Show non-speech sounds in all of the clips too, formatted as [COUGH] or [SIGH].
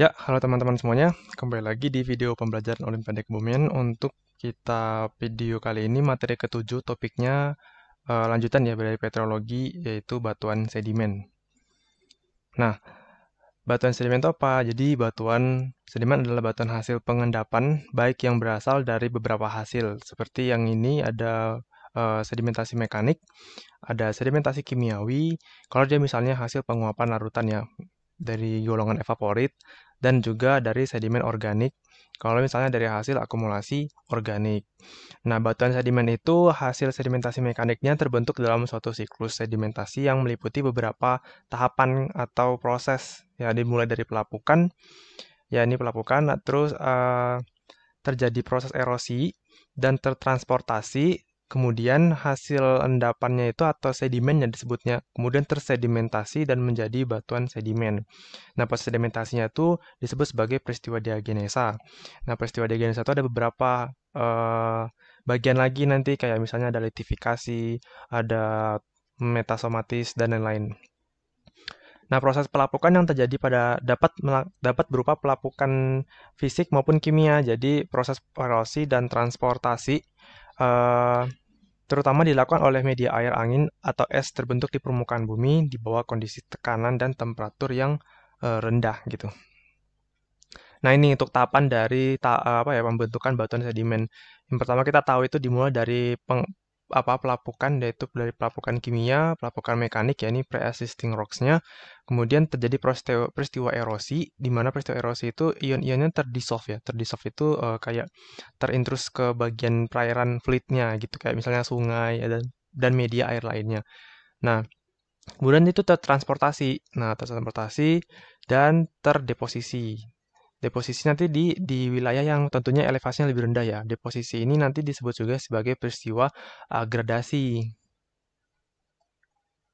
Ya, halo teman-teman semuanya. Kembali lagi di video pembelajaran Olimpiade Kebumian. Untuk kita video kali ini materi ketujuh topiknya uh, lanjutan ya dari petrologi yaitu batuan sedimen. Nah, batuan sedimen itu apa? Jadi batuan sedimen adalah batuan hasil pengendapan baik yang berasal dari beberapa hasil seperti yang ini ada uh, sedimentasi mekanik, ada sedimentasi kimiawi, kalau dia misalnya hasil penguapan larutan ya dari golongan evaporit dan juga dari sedimen organik kalau misalnya dari hasil akumulasi organik. Nah, batuan sedimen itu hasil sedimentasi mekaniknya terbentuk dalam suatu siklus sedimentasi yang meliputi beberapa tahapan atau proses. Ya, dimulai dari pelapukan, ya ini pelapukan, terus uh, terjadi proses erosi dan tertransportasi kemudian hasil endapannya itu atau sedimennya disebutnya kemudian tersedimentasi dan menjadi batuan sedimen. Nah, proses sedimentasinya itu disebut sebagai peristiwa diagenesa. Nah, peristiwa diagenesa itu ada beberapa eh, bagian lagi nanti kayak misalnya ada litifikasi, ada metasomatis dan lain-lain. Nah, proses pelapukan yang terjadi pada dapat dapat berupa pelapukan fisik maupun kimia. Jadi, proses erosi dan transportasi Eh, terutama dilakukan oleh media air, angin, atau es terbentuk di permukaan bumi di bawah kondisi tekanan dan temperatur yang uh, rendah gitu. Nah ini untuk tahapan dari ta eh, apa ya pembentukan batuan sedimen. Yang pertama kita tahu itu dimulai dari peng apa pelapukan yaitu dari pelapukan kimia, pelapukan mekanik ya ini pre assisting rocks-nya. Kemudian terjadi peristiwa, peristiwa erosi di mana peristiwa erosi itu ion-ionnya terdissolve ya. Terdissolve itu uh, kayak terintrus ke bagian perairan fluidnya gitu kayak misalnya sungai ya, dan dan media air lainnya. Nah, kemudian itu tertransportasi. Nah, tertransportasi dan terdeposisi. Deposisi nanti di di wilayah yang tentunya elevasinya lebih rendah ya. Deposisi ini nanti disebut juga sebagai peristiwa uh, gradasi.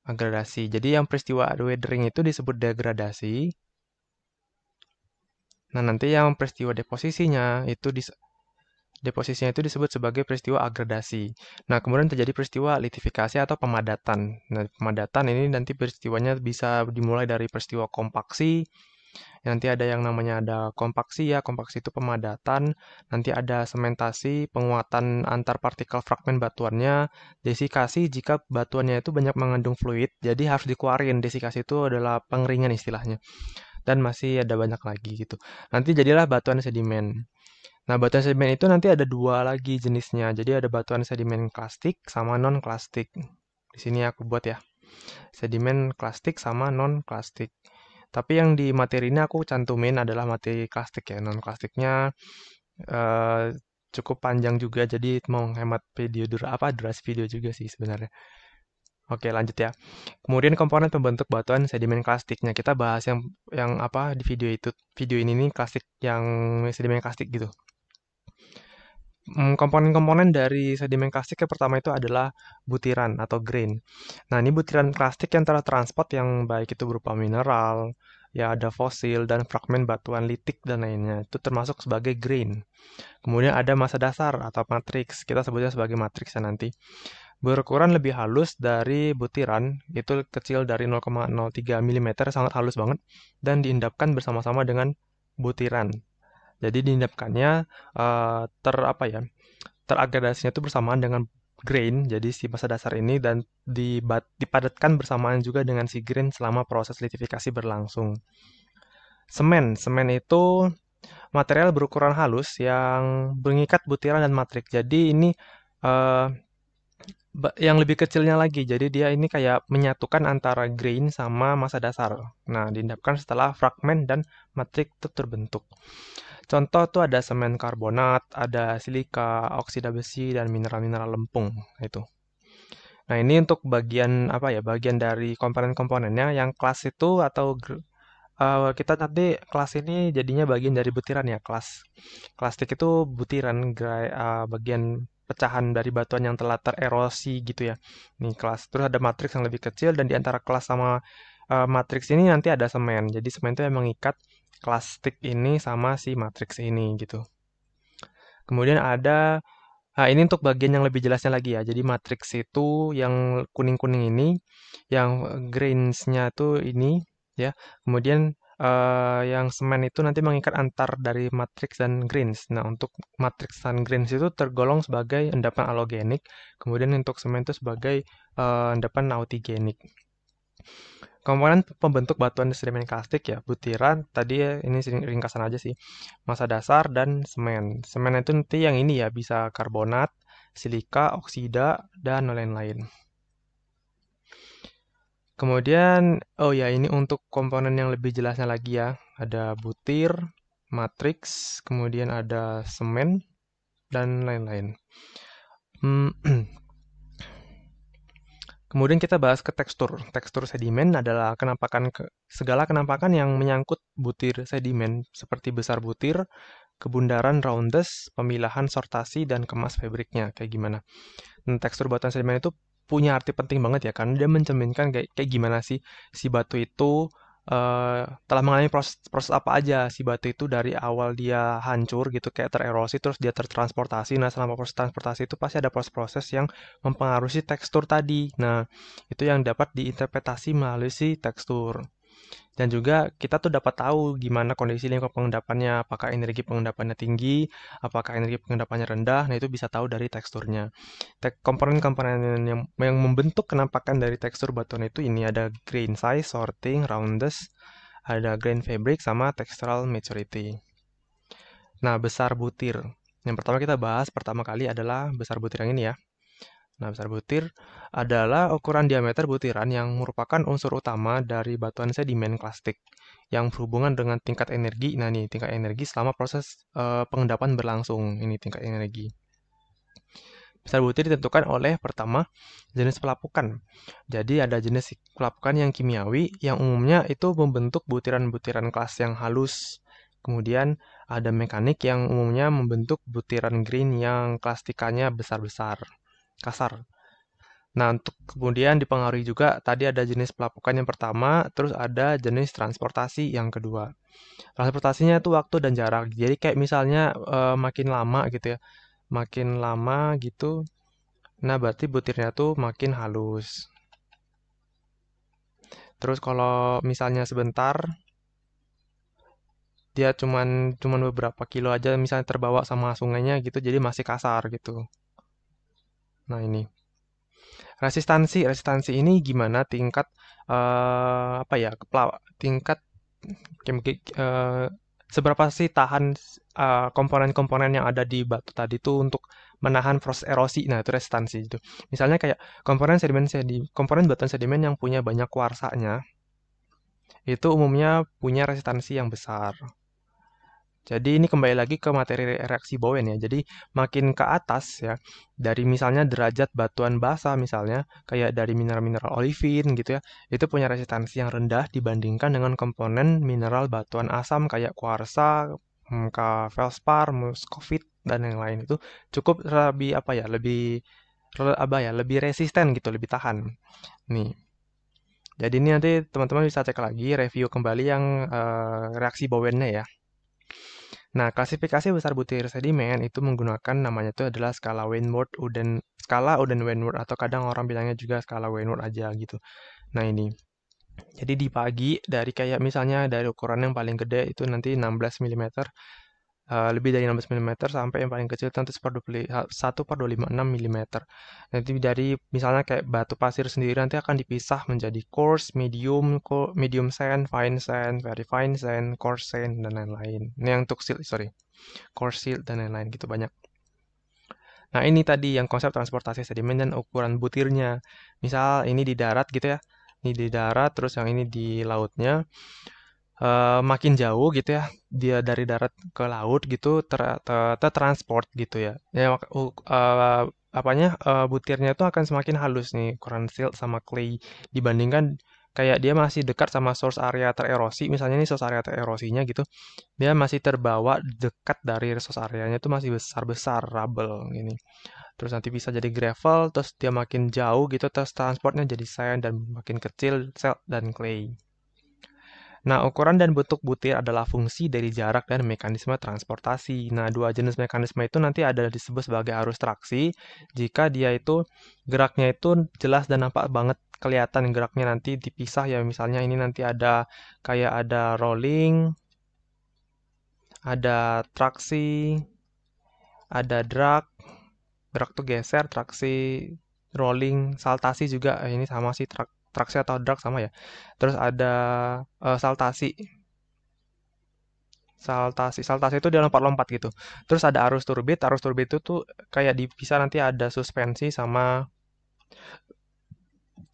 Eh, gradasi. Jadi yang peristiwa weathering itu disebut degradasi. Nah, nanti yang peristiwa deposisinya itu dis deposisinya itu disebut sebagai peristiwa agradasi. Nah, kemudian terjadi peristiwa litifikasi atau pemadatan. Nah, pemadatan ini nanti peristiwanya bisa dimulai dari peristiwa kompaksi, nanti ada yang namanya ada kompaksi ya, kompaksi itu pemadatan, nanti ada sementasi, penguatan antar partikel fragmen batuannya, desikasi jika batuannya itu banyak mengandung fluid, jadi harus dikeluarin, desikasi itu adalah pengeringan istilahnya. Dan masih ada banyak lagi gitu. Nanti jadilah batuan sedimen. Nah, batuan sedimen itu nanti ada dua lagi jenisnya. Jadi ada batuan sedimen klasik sama non klasik Di sini aku buat ya. Sedimen klasik sama non klasik tapi yang di materi ini aku cantumin adalah materi klasik ya. Non klasiknya uh, eh, cukup panjang juga jadi mau hemat video dur apa durasi video juga sih sebenarnya. Oke, lanjut ya. Kemudian komponen pembentuk batuan sedimen plastiknya kita bahas yang yang apa di video itu. Video ini nih klasik yang sedimen plastik gitu. Mm, komponen-komponen dari sedimen klastik yang pertama itu adalah butiran atau grain. Nah, ini butiran plastik yang telah transport yang baik itu berupa mineral, ya ada fosil dan fragmen batuan litik dan lainnya. Itu termasuk sebagai grain. Kemudian ada masa dasar atau matrix. Kita sebutnya sebagai matrix ya nanti. Berukuran lebih halus dari butiran, itu kecil dari 0,03 mm, sangat halus banget, dan diendapkan bersama-sama dengan butiran jadi diindapkannya uh, eh, ter apa ya? teragregasinya itu bersamaan dengan grain, jadi si masa dasar ini dan dipadatkan bersamaan juga dengan si grain selama proses litifikasi berlangsung. Semen, semen itu material berukuran halus yang mengikat butiran dan matrik. Jadi ini uh, yang lebih kecilnya lagi, jadi dia ini kayak menyatukan antara grain sama masa dasar. Nah, diindapkan setelah fragmen dan matrik itu terbentuk. Contoh tuh ada semen karbonat, ada silika, oksida besi, dan mineral-mineral lempung itu. Nah ini untuk bagian apa ya? Bagian dari komponen-komponennya yang kelas itu atau uh, kita nanti kelas ini jadinya bagian dari butiran ya kelas. Plastik itu butiran uh, bagian pecahan dari batuan yang telah tererosi gitu ya. Nih kelas. Terus ada matriks yang lebih kecil dan di antara kelas sama uh, matriks ini nanti ada semen. Jadi semen itu yang mengikat kelas ini sama si matrix ini gitu. Kemudian ada Nah, ini untuk bagian yang lebih jelasnya lagi ya. Jadi matriks itu yang kuning-kuning ini, yang greens nya itu ini ya. Kemudian uh, yang semen itu nanti mengikat antar dari matriks dan grains. Nah, untuk matriks dan grains itu tergolong sebagai endapan alogenik, kemudian untuk semen itu sebagai uh, endapan autigenik. Komponen pembentuk batuan sedimen klastik ya, butiran, tadi ya, ini ringkasan aja sih, masa dasar, dan semen. Semen itu nanti yang ini ya, bisa karbonat, silika, oksida, dan lain-lain. Kemudian, oh ya ini untuk komponen yang lebih jelasnya lagi ya, ada butir, matriks, kemudian ada semen, dan lain-lain. Hmm, [CLEARS THROAT] Kemudian kita bahas ke tekstur. Tekstur sedimen adalah kenampakan ke, segala kenampakan yang menyangkut butir sedimen seperti besar butir, kebundaran roundness, pemilahan sortasi dan kemas fabriknya kayak gimana. Dan nah, tekstur buatan sedimen itu punya arti penting banget ya karena dia mencerminkan kayak, kayak gimana sih si batu itu uh, telah mengalami proses proses apa aja si batu itu dari awal dia hancur gitu kayak tererosi terus dia tertransportasi nah selama proses transportasi itu pasti ada proses-proses yang mempengaruhi tekstur tadi nah itu yang dapat diinterpretasi melalui si tekstur dan juga kita tuh dapat tahu gimana kondisi lingkup pengendapannya, apakah energi pengendapannya tinggi, apakah energi pengendapannya rendah, nah itu bisa tahu dari teksturnya. komponen komponen-komponen yang, yang membentuk kenampakan dari tekstur batuan itu ini ada grain size, sorting, roundness, ada grain fabric, sama textural maturity. Nah, besar butir. Yang pertama kita bahas pertama kali adalah besar butir yang ini ya. Nah, besar butir adalah ukuran diameter butiran yang merupakan unsur utama dari batuan sedimen klastik yang berhubungan dengan tingkat energi. Nah, ini tingkat energi selama proses e, pengendapan berlangsung. Ini tingkat energi. Besar butir ditentukan oleh pertama jenis pelapukan. Jadi ada jenis pelapukan yang kimiawi yang umumnya itu membentuk butiran-butiran kelas yang halus. Kemudian ada mekanik yang umumnya membentuk butiran green yang klastikannya besar-besar kasar. Nah, untuk kemudian dipengaruhi juga tadi ada jenis pelapukan yang pertama, terus ada jenis transportasi yang kedua. Transportasinya itu waktu dan jarak. Jadi kayak misalnya e, makin lama gitu ya. Makin lama gitu. Nah, berarti butirnya tuh makin halus. Terus kalau misalnya sebentar dia cuman cuman beberapa kilo aja misalnya terbawa sama sungainya gitu jadi masih kasar gitu. Nah ini resistansi resistansi ini gimana tingkat uh, apa ya keplaw tingkat uh, seberapa sih tahan eh, komponen-komponen uh, yang ada di batu tadi itu untuk menahan proses erosi nah itu resistansi itu misalnya kayak komponen sedimen sedi komponen batuan sedimen yang punya banyak kuarsanya itu umumnya punya resistansi yang besar jadi ini kembali lagi ke materi reaksi Bowen ya. Jadi makin ke atas ya, dari misalnya derajat batuan basa misalnya, kayak dari mineral-mineral olivin gitu ya, itu punya resistansi yang rendah dibandingkan dengan komponen mineral batuan asam kayak kuarsa, hmm, feldspar, muscovit dan yang lain itu cukup lebih apa ya, lebih apa ya, lebih resisten gitu, lebih tahan. Nih. Jadi ini nanti teman-teman bisa cek lagi review kembali yang uh, reaksi Bowennya ya. Nah, klasifikasi besar butir sedimen itu menggunakan namanya itu adalah skala Wainward Uden skala Uden Wainward atau kadang orang bilangnya juga skala Wainward aja gitu. Nah, ini. Jadi di pagi dari kayak misalnya dari ukuran yang paling gede itu nanti 16 mm uh, lebih dari 16 mm sampai yang paling kecil tentu 1 per 256 mm. Nanti dari misalnya kayak batu pasir sendiri nanti akan dipisah menjadi coarse, medium, medium sand, fine sand, very fine sand, coarse sand dan lain-lain. Ini yang untuk silt, sorry. Coarse silt dan lain-lain gitu banyak. Nah, ini tadi yang konsep transportasi sedimen dan ukuran butirnya. Misal ini di darat gitu ya. Ini di darat terus yang ini di lautnya uh, makin jauh gitu ya dia dari darat ke laut gitu ter, ter, ter transport gitu ya ya uh, uh, apanya uh, butirnya itu akan semakin halus nih koran silt sama clay dibandingkan kayak dia masih dekat sama source area tererosi misalnya ini source area tererosinya gitu dia masih terbawa dekat dari source areanya itu masih besar besar rubble gini terus nanti bisa jadi gravel terus dia makin jauh gitu terus transportnya jadi sand dan makin kecil sel dan clay Nah, ukuran dan bentuk butir adalah fungsi dari jarak dan mekanisme transportasi. Nah, dua jenis mekanisme itu nanti ada disebut sebagai arus traksi jika dia itu geraknya itu jelas dan nampak banget kelihatan geraknya nanti dipisah ya misalnya ini nanti ada kayak ada rolling, ada traksi, ada drag. Drag tuh geser, traksi rolling, saltasi juga ini sama sih trak Traksi atau drag sama ya. Terus ada uh, Saltasi. Saltasi, Saltasi itu dia lompat-lompat gitu. Terus ada arus turbit, arus turbit itu tuh kayak dipisah nanti ada suspensi sama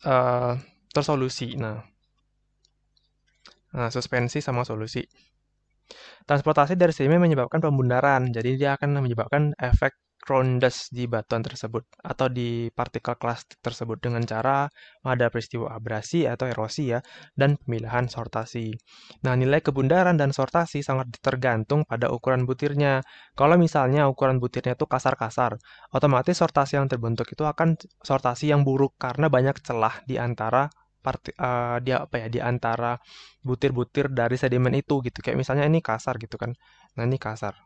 uh, tersolusi. Nah, nah suspensi sama solusi. Transportasi dari sini menyebabkan pembundaran, jadi dia akan menyebabkan efek Crondas di batuan tersebut atau di partikel kelas tersebut dengan cara ada peristiwa abrasi atau erosi ya dan pemilahan sortasi. Nah, nilai kebundaran dan sortasi sangat tergantung pada ukuran butirnya. Kalau misalnya ukuran butirnya itu kasar-kasar, otomatis sortasi yang terbentuk itu akan sortasi yang buruk karena banyak celah di antara part uh, di apa ya di antara butir-butir dari sedimen itu gitu. Kayak misalnya ini kasar gitu kan. Nah, ini kasar.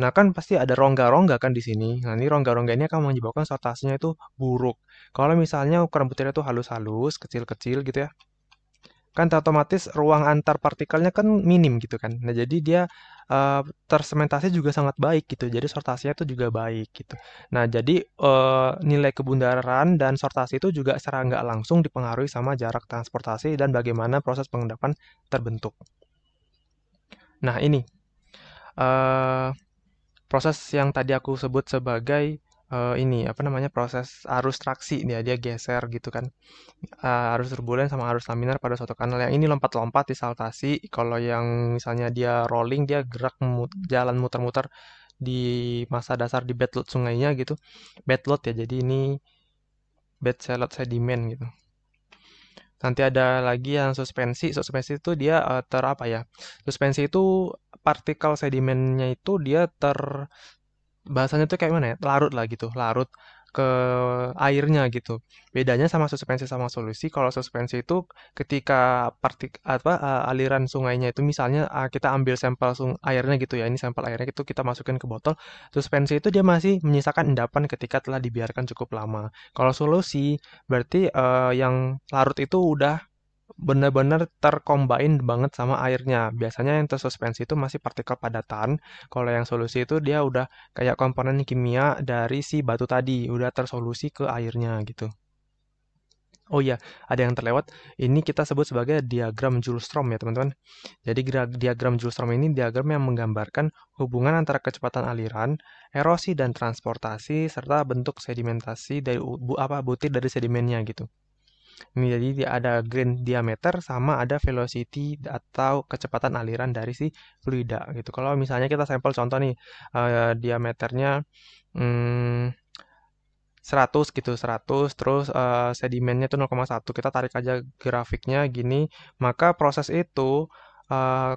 Nah kan pasti ada rongga-rongga kan di sini. Nah ini rongga-rongga ini akan menyebabkan sortasinya itu buruk. Kalau misalnya ukuran butirnya itu halus-halus, kecil-kecil gitu ya. Kan otomatis ruang antar partikelnya kan minim gitu kan. Nah jadi dia uh, tersementasi juga sangat baik gitu. Jadi sortasinya itu juga baik gitu. Nah jadi uh, nilai kebundaran dan sortasi itu juga secara nggak langsung dipengaruhi sama jarak transportasi dan bagaimana proses pengendapan terbentuk. Nah ini. Uh, proses yang tadi aku sebut sebagai uh, ini apa namanya proses arus traksi dia dia geser gitu kan uh, arus turbulen sama arus laminar pada suatu kanal yang ini lompat-lompat di disaltasi kalau yang misalnya dia rolling dia gerak mut jalan muter-muter di masa dasar di bed load sungainya gitu bed load ya jadi ini bed salad sediment gitu nanti ada lagi yang suspensi suspensi itu dia uh, ter apa ya suspensi itu partikel sedimennya itu dia ter bahasanya tuh kayak mana ya larut lah gitu larut ke airnya gitu. Bedanya sama suspensi sama solusi, kalau suspensi itu ketika partik apa aliran sungainya itu misalnya kita ambil sampel sung airnya gitu ya, ini sampel airnya itu kita masukin ke botol. Suspensi itu dia masih menyisakan endapan ketika telah dibiarkan cukup lama. Kalau solusi berarti uh, yang larut itu udah benar-benar terkombain banget sama airnya. Biasanya yang tersuspensi itu masih partikel padatan. Kalau yang solusi itu dia udah kayak komponen kimia dari si batu tadi, udah tersolusi ke airnya gitu. Oh iya, ada yang terlewat. Ini kita sebut sebagai diagram Joule-Strom ya teman-teman. Jadi diagram Joule-Strom ini diagram yang menggambarkan hubungan antara kecepatan aliran, erosi dan transportasi, serta bentuk sedimentasi dari apa butir dari sedimennya gitu. Ini jadi dia ada grain diameter sama ada velocity atau kecepatan aliran dari si fluida gitu. Kalau misalnya kita sampel contoh nih uh, diameternya hmm, 100 gitu 100 terus uh, sedimennya itu 0,1 kita tarik aja grafiknya gini maka proses itu uh,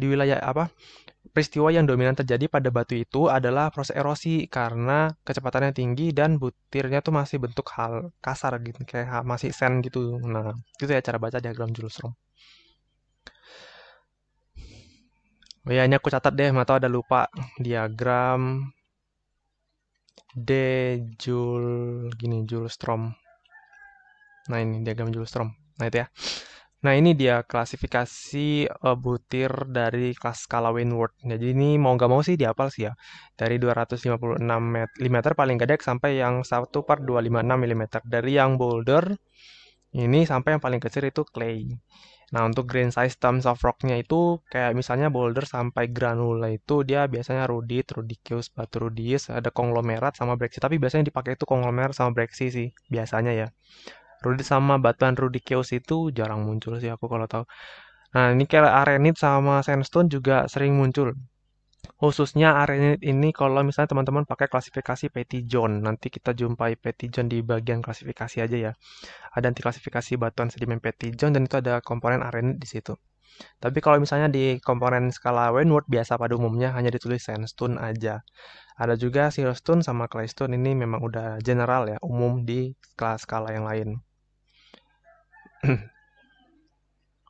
di wilayah apa Peristiwa yang dominan terjadi pada batu itu adalah proses erosi karena kecepatannya tinggi dan butirnya tuh masih bentuk hal kasar gitu kayak masih sen gitu. Nah, itu ya cara baca diagram Julsrom. Oh ya, ini aku catat deh, atau ada lupa diagram D Joule gini Joule Strom. Nah, ini diagram Joule Strom. Nah, itu ya. Nah, ini dia klasifikasi uh, butir dari kelas skala windward. Nah, jadi ini mau nggak mau sih dihafal sih ya. Dari 256 mm paling gede sampai yang 1 per 256 mm. Dari yang boulder, ini sampai yang paling kecil itu clay. Nah, untuk grain size terms of rocknya itu kayak misalnya boulder sampai granula itu dia biasanya rudit, rudiceous, batu rudis, ada konglomerat sama breksi. Tapi biasanya dipakai itu konglomerat sama breksi sih, biasanya ya. Rudy sama batuan Rudy Chaos itu jarang muncul sih aku kalau tahu. Nah, ini kayak Arenit sama Sandstone juga sering muncul. Khususnya Arenit ini kalau misalnya teman-teman pakai klasifikasi john, nanti kita jumpai john di bagian klasifikasi aja ya. Ada nanti klasifikasi batuan sedimen john dan itu ada komponen Arenit di situ. Tapi kalau misalnya di komponen skala Wainwood biasa pada umumnya hanya ditulis sandstone aja. Ada juga siltstone sama claystone ini memang udah general ya, umum di kelas skala yang lain.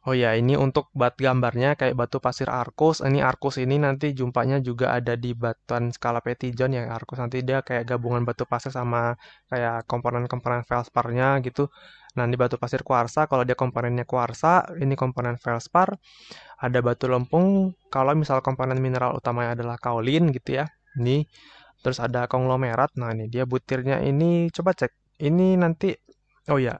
Oh ya, ini untuk bat gambarnya kayak batu pasir arkus. Ini arkus ini nanti jumpanya juga ada di batuan skala petijon yang Arkus nanti dia kayak gabungan batu pasir sama kayak komponen-komponen feldspar-nya gitu. Nah, di batu pasir kuarsa kalau dia komponennya kuarsa, ini komponen feldspar. Ada batu lempung kalau misal komponen mineral utamanya adalah kaolin gitu ya. Ini terus ada konglomerat. Nah, ini dia butirnya ini coba cek. Ini nanti oh ya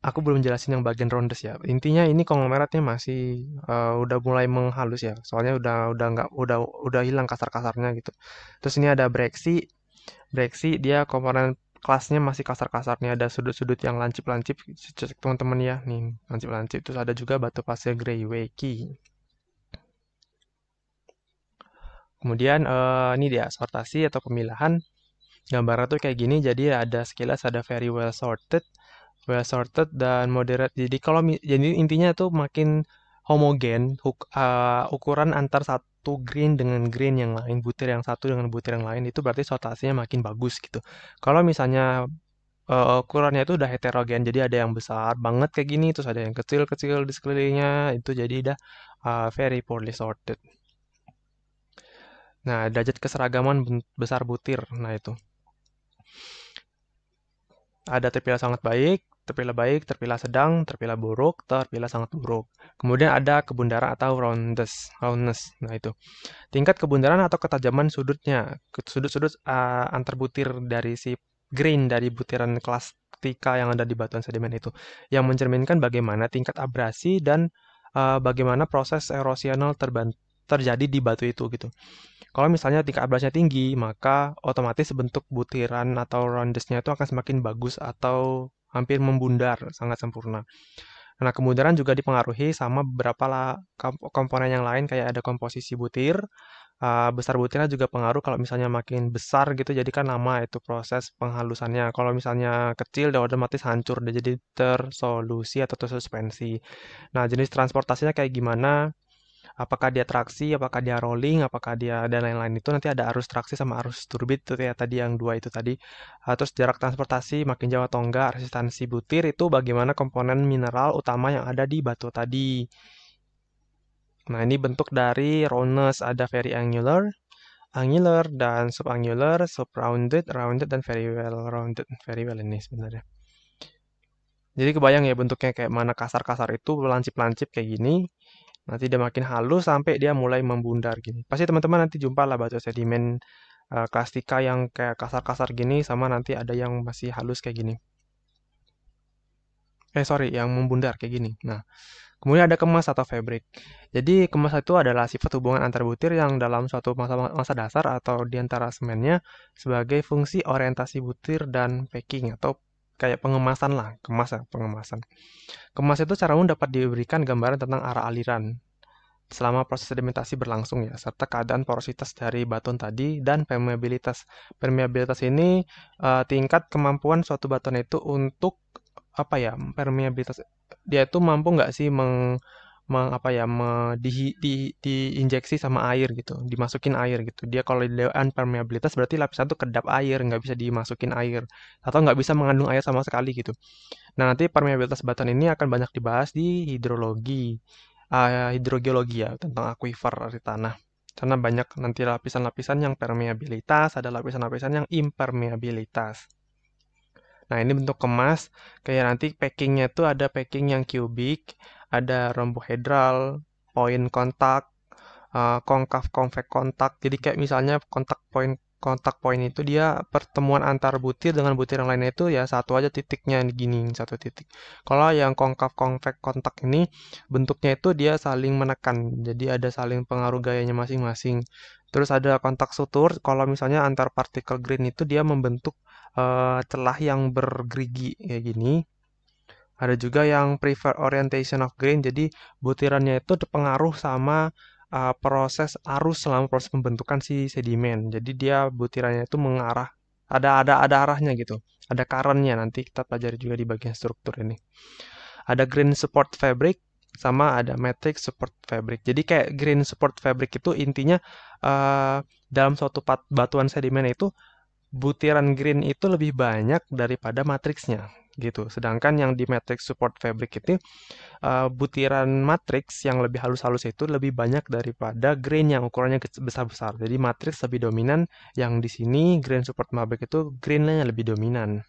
aku belum jelasin yang bagian rondes ya. Intinya ini konglomeratnya masih uh, udah mulai menghalus ya. Soalnya udah udah nggak udah udah hilang kasar-kasarnya gitu. Terus ini ada breksi, breksi dia komponen kelasnya masih kasar-kasarnya ada sudut-sudut yang lancip-lancip cek teman-teman ya nih lancip-lancip terus ada juga batu pasir grey wakey kemudian uh, ini dia sortasi atau pemilahan gambarnya tuh kayak gini jadi ada sekilas ada very well sorted well sorted dan moderate. Jadi kalau jadi intinya tuh makin homogen huk, uh, ukuran antar satu green dengan green yang lain, butir yang satu dengan butir yang lain itu berarti sortasinya makin bagus gitu. Kalau misalnya uh, ukurannya itu udah heterogen, jadi ada yang besar banget kayak gini, terus ada yang kecil-kecil di sekelilingnya, itu jadi udah uh, very poorly sorted. Nah, derajat keseragaman besar butir, nah itu ada terpilih sangat baik, terpilah baik, terpilah sedang, terpilah buruk, terpilah sangat buruk. Kemudian ada kebundaran atau roundness, roundness. Nah, itu. Tingkat kebundaran atau ketajaman sudutnya, sudut-sudut uh, antar butir dari si grain dari butiran klastika yang ada di batuan sedimen itu yang mencerminkan bagaimana tingkat abrasi dan uh, bagaimana proses erosional terjadi di batu itu gitu. Kalau misalnya tingkat abrasinya tinggi, maka otomatis bentuk butiran atau roundnessnya itu akan semakin bagus atau hampir membundar, sangat sempurna. Nah, kemudaran juga dipengaruhi sama beberapa lah komponen yang lain, kayak ada komposisi butir, uh, besar butirnya juga pengaruh kalau misalnya makin besar gitu, jadi kan lama itu proses penghalusannya. Kalau misalnya kecil, dia otomatis hancur, dia jadi tersolusi atau tersuspensi. Nah, jenis transportasinya kayak gimana, apakah dia traksi, apakah dia rolling, apakah dia dan lain-lain itu nanti ada arus traksi sama arus turbid itu ya tadi yang dua itu tadi. Uh, terus jarak transportasi makin jauh atau enggak, resistansi butir itu bagaimana komponen mineral utama yang ada di batu tadi. Nah, ini bentuk dari roundness ada very angular, angular dan sub subangular, subrounded, rounded dan very well rounded, very well ini sebenarnya. Jadi kebayang ya bentuknya kayak mana kasar-kasar itu, lancip-lancip kayak gini. Nanti dia makin halus sampai dia mulai membundar gini. Pasti teman-teman nanti jumpa lah batu sedimen uh, klastika yang kayak kasar-kasar gini sama nanti ada yang masih halus kayak gini. Eh sorry, yang membundar kayak gini. Nah, Kemudian ada kemas atau fabric. Jadi kemas itu adalah sifat hubungan antar butir yang dalam suatu masa, masa dasar atau di antara semennya sebagai fungsi orientasi butir dan packing atau kayak pengemasan lah, kemas ya, pengemasan. Kemas itu secara umum dapat diberikan gambaran tentang arah aliran selama proses sedimentasi berlangsung ya, serta keadaan porositas dari batuan tadi dan permeabilitas. Permeabilitas ini uh, tingkat kemampuan suatu batuan itu untuk apa ya, permeabilitas dia itu mampu nggak sih meng meng, apa ya me, di, di, diinjeksi sama air gitu dimasukin air gitu dia kalau di dewan permeabilitas berarti lapisan itu kedap air nggak bisa dimasukin air atau nggak bisa mengandung air sama sekali gitu nah nanti permeabilitas batan ini akan banyak dibahas di hidrologi uh, hidrogeologi ya tentang aquifer dari tanah karena banyak nanti lapisan-lapisan yang permeabilitas ada lapisan-lapisan yang impermeabilitas Nah, ini bentuk kemas. Kayak nanti packingnya tuh ada packing yang kubik, ada rhombohedral, poin kontak, uh, eh, konkav konvek kontak. Jadi kayak misalnya kontak poin kontak poin itu dia pertemuan antar butir dengan butir yang lainnya itu ya satu aja titiknya gini satu titik. Kalau yang konkav konvek kontak ini bentuknya itu dia saling menekan. Jadi ada saling pengaruh gayanya masing-masing. Terus ada kontak sutur kalau misalnya antar partikel green itu dia membentuk uh, celah yang bergerigi kayak gini. Ada juga yang prefer orientation of grain, jadi butirannya itu terpengaruh sama uh, proses arus selama proses pembentukan si sedimen. Jadi dia butirannya itu mengarah, ada ada ada arahnya gitu, ada karannya. Nanti kita pelajari juga di bagian struktur ini. Ada grain support fabric, sama ada matrix support fabric. Jadi kayak grain support fabric itu intinya uh, dalam suatu batuan sedimen itu butiran grain itu lebih banyak daripada matriksnya gitu. Sedangkan yang di matrix support fabric itu uh, butiran matrix yang lebih halus-halus itu lebih banyak daripada grain yang ukurannya besar-besar. Jadi matrix lebih dominan, yang di sini grain support fabric itu grainnya lebih dominan.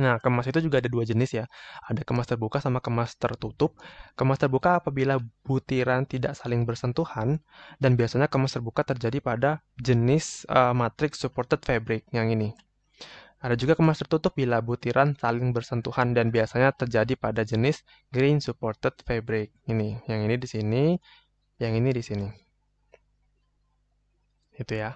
Nah, kemas itu juga ada dua jenis ya. Ada kemas terbuka sama kemas tertutup. Kemas terbuka apabila butiran tidak saling bersentuhan dan biasanya kemas terbuka terjadi pada jenis uh, matrix supported fabric yang ini. Ada juga kemas tertutup bila butiran saling bersentuhan dan biasanya terjadi pada jenis green supported fabric. Ini, yang ini di sini, yang ini di sini. Itu ya.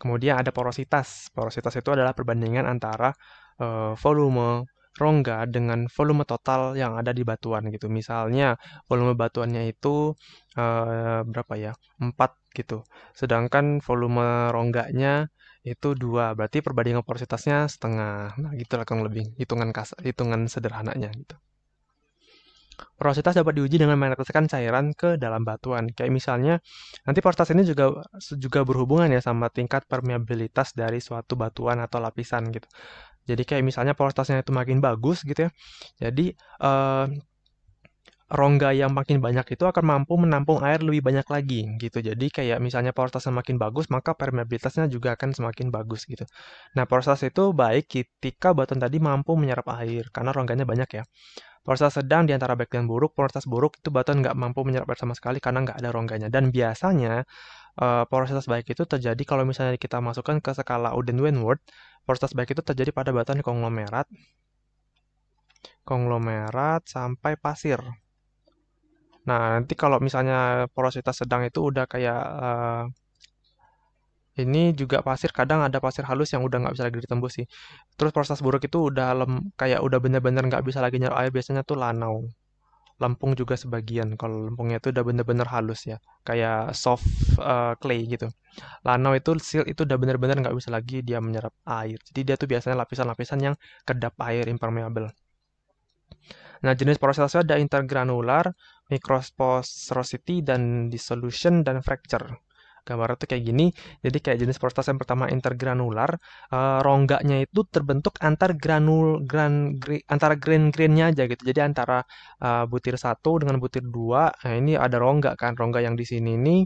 Kemudian ada porositas. Porositas itu adalah perbandingan antara uh, volume rongga dengan volume total yang ada di batuan gitu. Misalnya volume batuannya itu uh, berapa ya? 4 gitu. Sedangkan volume rongganya itu dua berarti perbandingan porositasnya setengah nah gitulah kurang lebih hitungan kas hitungan sederhananya gitu porositas dapat diuji dengan menetaskan cairan ke dalam batuan kayak misalnya nanti porositas ini juga juga berhubungan ya sama tingkat permeabilitas dari suatu batuan atau lapisan gitu jadi kayak misalnya porositasnya itu makin bagus gitu ya jadi uh, rongga yang makin banyak itu akan mampu menampung air lebih banyak lagi gitu. Jadi kayak misalnya porositas semakin bagus, maka permeabilitasnya juga akan semakin bagus gitu. Nah, porositas itu baik ketika batuan tadi mampu menyerap air karena rongganya banyak ya. Porositas sedang di antara baik dan buruk, porositas buruk itu batuan nggak mampu menyerap air sama sekali karena nggak ada rongganya. Dan biasanya uh, eh, porositas baik itu terjadi kalau misalnya kita masukkan ke skala Uden Wenward, porositas baik itu terjadi pada batuan konglomerat, konglomerat sampai pasir Nah, nanti kalau misalnya porositas sedang itu udah kayak uh, ini juga pasir kadang ada pasir halus yang udah nggak bisa lagi ditembus sih terus proses buruk itu udah lem, kayak udah bener-bener nggak bisa lagi nyerap air biasanya tuh lanau lempung juga sebagian kalau lempungnya itu udah bener-bener halus ya kayak soft uh, clay gitu lanau itu seal itu udah bener-bener nggak bisa lagi dia menyerap air jadi dia tuh biasanya lapisan-lapisan yang kedap air impermeable nah jenis porositasnya ada intergranular microsporosity dan dissolution dan fracture gambar itu kayak gini. Jadi kayak jenis prostat yang pertama intergranular, uh, rongganya itu terbentuk antar granul gran gri, antara grain-grainnya aja gitu. Jadi antara uh, butir satu dengan butir dua, nah ini ada rongga kan. Rongga yang di sini ini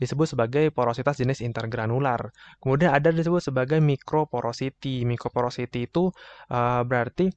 disebut sebagai porositas jenis intergranular. Kemudian ada disebut sebagai mikroporosity. Mikroporosity itu uh, berarti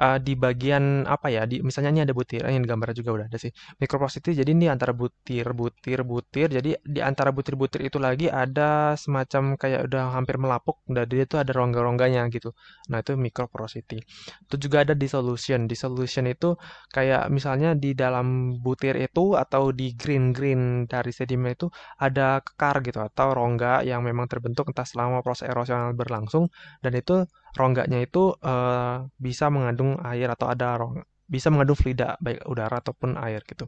uh, di bagian apa ya? Di misalnya ini ada butir, ini gambar juga udah ada sih. Mikroporosity jadi ini antara butir, butir, butir. Jadi di antara butir-butir butir itu lagi ada semacam kayak udah hampir melapuk dan dia tuh ada rongga-rongganya gitu. Nah, itu microporosity. Itu juga ada dissolution. Dissolution itu kayak misalnya di dalam butir itu atau di green-green dari sedimen itu ada kekar gitu atau rongga yang memang terbentuk entah selama proses erosional berlangsung dan itu rongganya itu uh, bisa mengandung air atau ada rongga bisa mengandung fluida baik udara ataupun air gitu.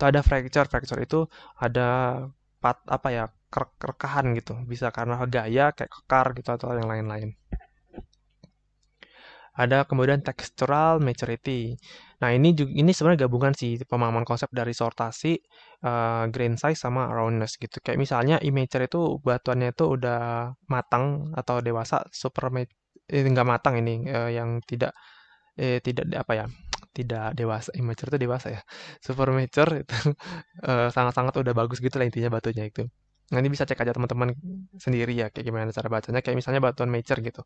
Atau ada fracture, fracture itu ada pat apa ya kerekahan gitu bisa karena gaya kayak kekar gitu atau yang lain-lain ada kemudian textural maturity. Nah ini juga, ini sebenarnya gabungan sih pemahaman konsep dari sortasi, uh, eh, grain size sama roundness gitu. Kayak misalnya immature itu batuannya itu udah matang atau dewasa, super eh, nggak matang ini uh, yang tidak eh, tidak apa ya tidak dewasa immature itu dewasa ya super mature itu [LAUGHS] eh, sangat-sangat uh, sangat -sangat udah bagus gitu lah intinya batunya itu nanti bisa cek aja teman-teman sendiri ya kayak gimana cara bacanya kayak misalnya batuan major gitu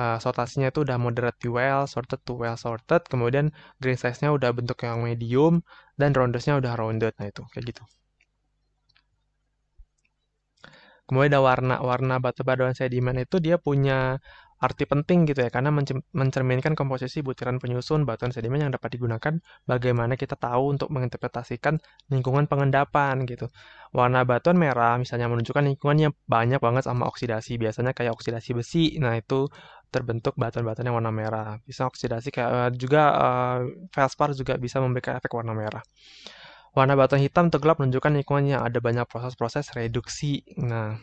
uh, sortasinya itu udah moderate to well sorted to well sorted kemudian grain size-nya udah bentuk yang medium dan nya udah rounded nah itu kayak gitu kemudian ada warna warna batu batuan sedimen itu dia punya arti penting gitu ya, karena mencerminkan komposisi butiran penyusun batuan sedimen yang dapat digunakan bagaimana kita tahu untuk menginterpretasikan lingkungan pengendapan gitu. Warna batuan merah misalnya menunjukkan lingkungannya banyak banget sama oksidasi, biasanya kayak oksidasi besi, nah itu terbentuk batuan-batuan yang warna merah. Bisa oksidasi kayak eh, juga uh, eh, felspar juga bisa memberikan efek warna merah. Warna batuan hitam atau menunjukkan lingkungannya ada banyak proses-proses reduksi. Nah,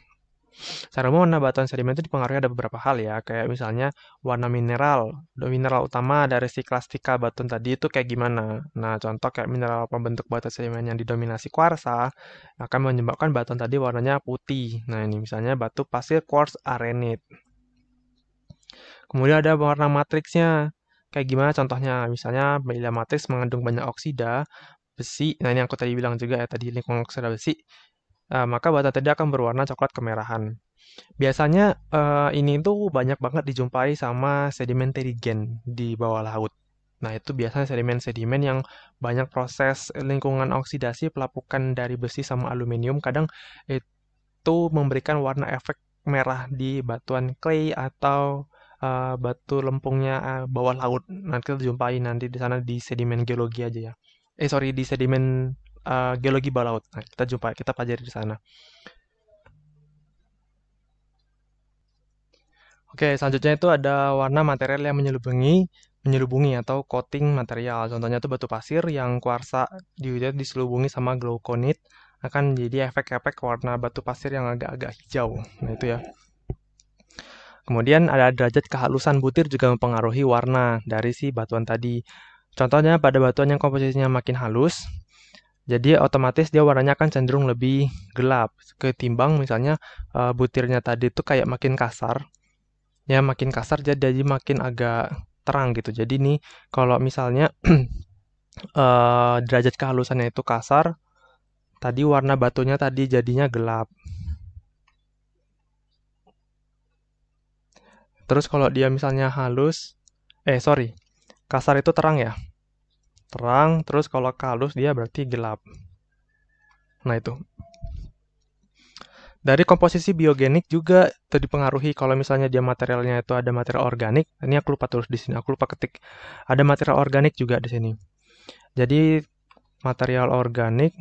Secara warna batuan sedimen itu dipengaruhi ada beberapa hal ya, kayak misalnya warna mineral. Mineral utama dari si klastika batuan tadi itu kayak gimana? Nah, contoh kayak mineral pembentuk batuan sedimen yang didominasi kuarsa akan menyebabkan batuan tadi warnanya putih. Nah, ini misalnya batu pasir quartz arenit. Kemudian ada warna matriksnya. Kayak gimana contohnya? Misalnya bila matriks mengandung banyak oksida, besi, nah ini aku tadi bilang juga ya tadi lingkungan oksida besi Eh, maka bata tadi akan berwarna coklat kemerahan. Biasanya uh, ini tuh banyak banget dijumpai sama sedimentary gen di bawah laut. Nah, itu biasanya sedimen-sedimen yang banyak proses lingkungan oksidasi pelapukan dari besi sama aluminium kadang itu memberikan warna efek merah di batuan clay atau uh, batu lempungnya uh, bawah laut. Nanti kita jumpai nanti di sana di sedimen geologi aja ya. Eh sorry di sedimen uh, geologi bawah laut. Nah, kita jumpa, kita pelajari di sana. Oke, selanjutnya itu ada warna material yang menyelubungi, menyelubungi atau coating material. Contohnya itu batu pasir yang kuarsa di diselubungi sama glaukonit akan jadi efek-efek warna batu pasir yang agak-agak hijau. Nah, itu ya. Kemudian ada derajat kehalusan butir juga mempengaruhi warna dari si batuan tadi. Contohnya pada batuan yang komposisinya makin halus, jadi otomatis dia warnanya akan cenderung lebih gelap ketimbang misalnya uh, butirnya tadi itu kayak makin kasar. Ya makin kasar jadi makin agak terang gitu. Jadi nih kalau misalnya uh, [CLEARS THROAT] derajat kehalusannya itu kasar, tadi warna batunya tadi jadinya gelap. Terus kalau dia misalnya halus, eh sorry, kasar itu terang ya terang, terus kalau kalus dia berarti gelap. Nah itu. Dari komposisi biogenik juga itu dipengaruhi kalau misalnya dia materialnya itu ada material organik. Ini aku lupa terus di sini, aku lupa ketik. Ada material organik juga di sini. Jadi material organik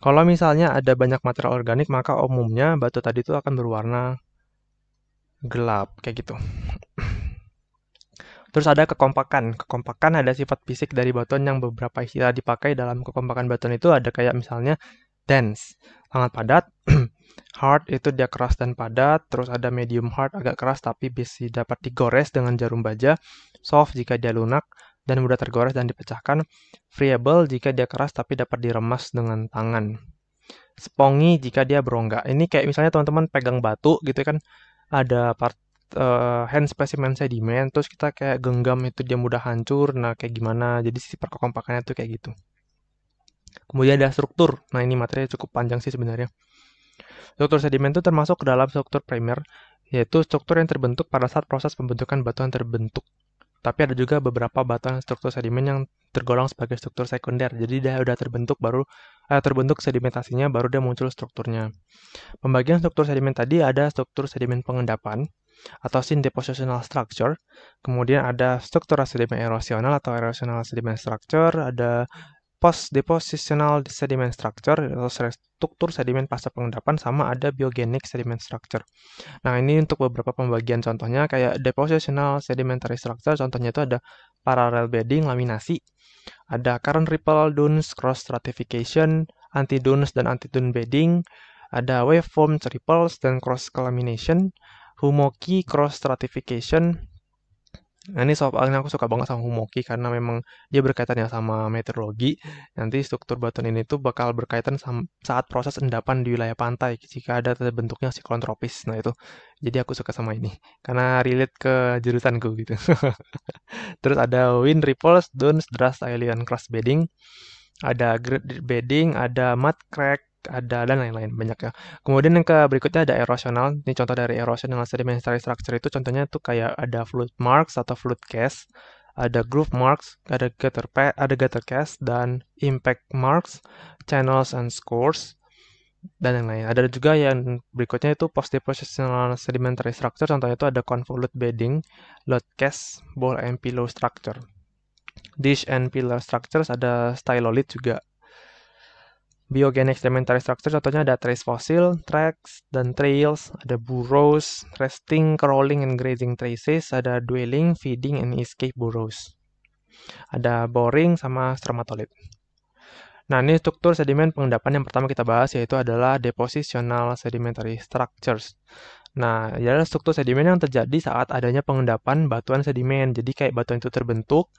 kalau misalnya ada banyak material organik maka umumnya batu tadi itu akan berwarna gelap kayak gitu. Terus ada kekompakan. Kekompakan ada sifat fisik dari batuan yang beberapa istilah dipakai dalam kekompakan batuan itu ada kayak misalnya dense, sangat padat. [CLEARS THROAT] hard itu dia keras dan padat, terus ada medium hard agak keras tapi bisa dapat digores dengan jarum baja, soft jika dia lunak dan mudah tergores dan dipecahkan, friable jika dia keras tapi dapat diremas dengan tangan. Spongy jika dia berongga. Ini kayak misalnya teman-teman pegang batu gitu kan, ada part uh, hand specimen sedimen terus kita kayak genggam itu dia mudah hancur nah kayak gimana jadi sisi perkompakannya tuh kayak gitu kemudian ada struktur nah ini materinya cukup panjang sih sebenarnya struktur sedimen itu termasuk ke dalam struktur primer yaitu struktur yang terbentuk pada saat proses pembentukan batuan terbentuk tapi ada juga beberapa batuan struktur sedimen yang tergolong sebagai struktur sekunder. Jadi dia udah terbentuk baru eh, terbentuk sedimentasinya baru dia muncul strukturnya. Pembagian struktur sedimen tadi ada struktur sedimen pengendapan, atau sin depositional structure. Kemudian ada struktur sedimen erosional atau erosional sediment structure, ada post depositional sediment structure atau struktur sedimen pasca pengendapan sama ada biogenic sediment structure. Nah, ini untuk beberapa pembagian contohnya kayak depositional sedimentary structure contohnya itu ada parallel bedding, laminasi, ada current ripple dunes cross stratification, anti dunes dan anti dune bedding, ada waveform ripples dan cross calamination, Humoki Cross Stratification. Nah, ini soalnya aku suka banget sama Humoki karena memang dia berkaitan ya sama meteorologi. Nanti struktur batuan ini tuh bakal berkaitan saat proses endapan di wilayah pantai jika ada bentuknya siklon tropis. Nah itu, jadi aku suka sama ini karena relate ke jurusanku gitu. [LAUGHS] Terus ada wind ripples, dunes, dust, alien, cross bedding. Ada grid bedding, ada mud crack, ada dan lain-lain banyak ya. Kemudian yang ke berikutnya ada erosional. Ini contoh dari erosional sedimentary structure itu contohnya tuh kayak ada fluid marks atau fluid cast, ada groove marks, ada gutter ada gutter cast dan impact marks, channels and scores dan yang lain. Ada juga yang berikutnya itu post depositional sedimentary structure contohnya itu ada convolute bedding, load cast, ball and pillow structure. Dish and pillar structures ada stylolith juga biogenic sedimentary structure contohnya ada trace fossil, tracks, dan trails, ada burrows, resting, crawling, and grazing traces, ada dwelling, feeding, and escape burrows. Ada boring sama stromatolit. Nah, ini struktur sedimen pengendapan yang pertama kita bahas yaitu adalah depositional sedimentary structures. Nah, adalah struktur sedimen yang terjadi saat adanya pengendapan batuan sedimen. Jadi kayak batuan itu terbentuk,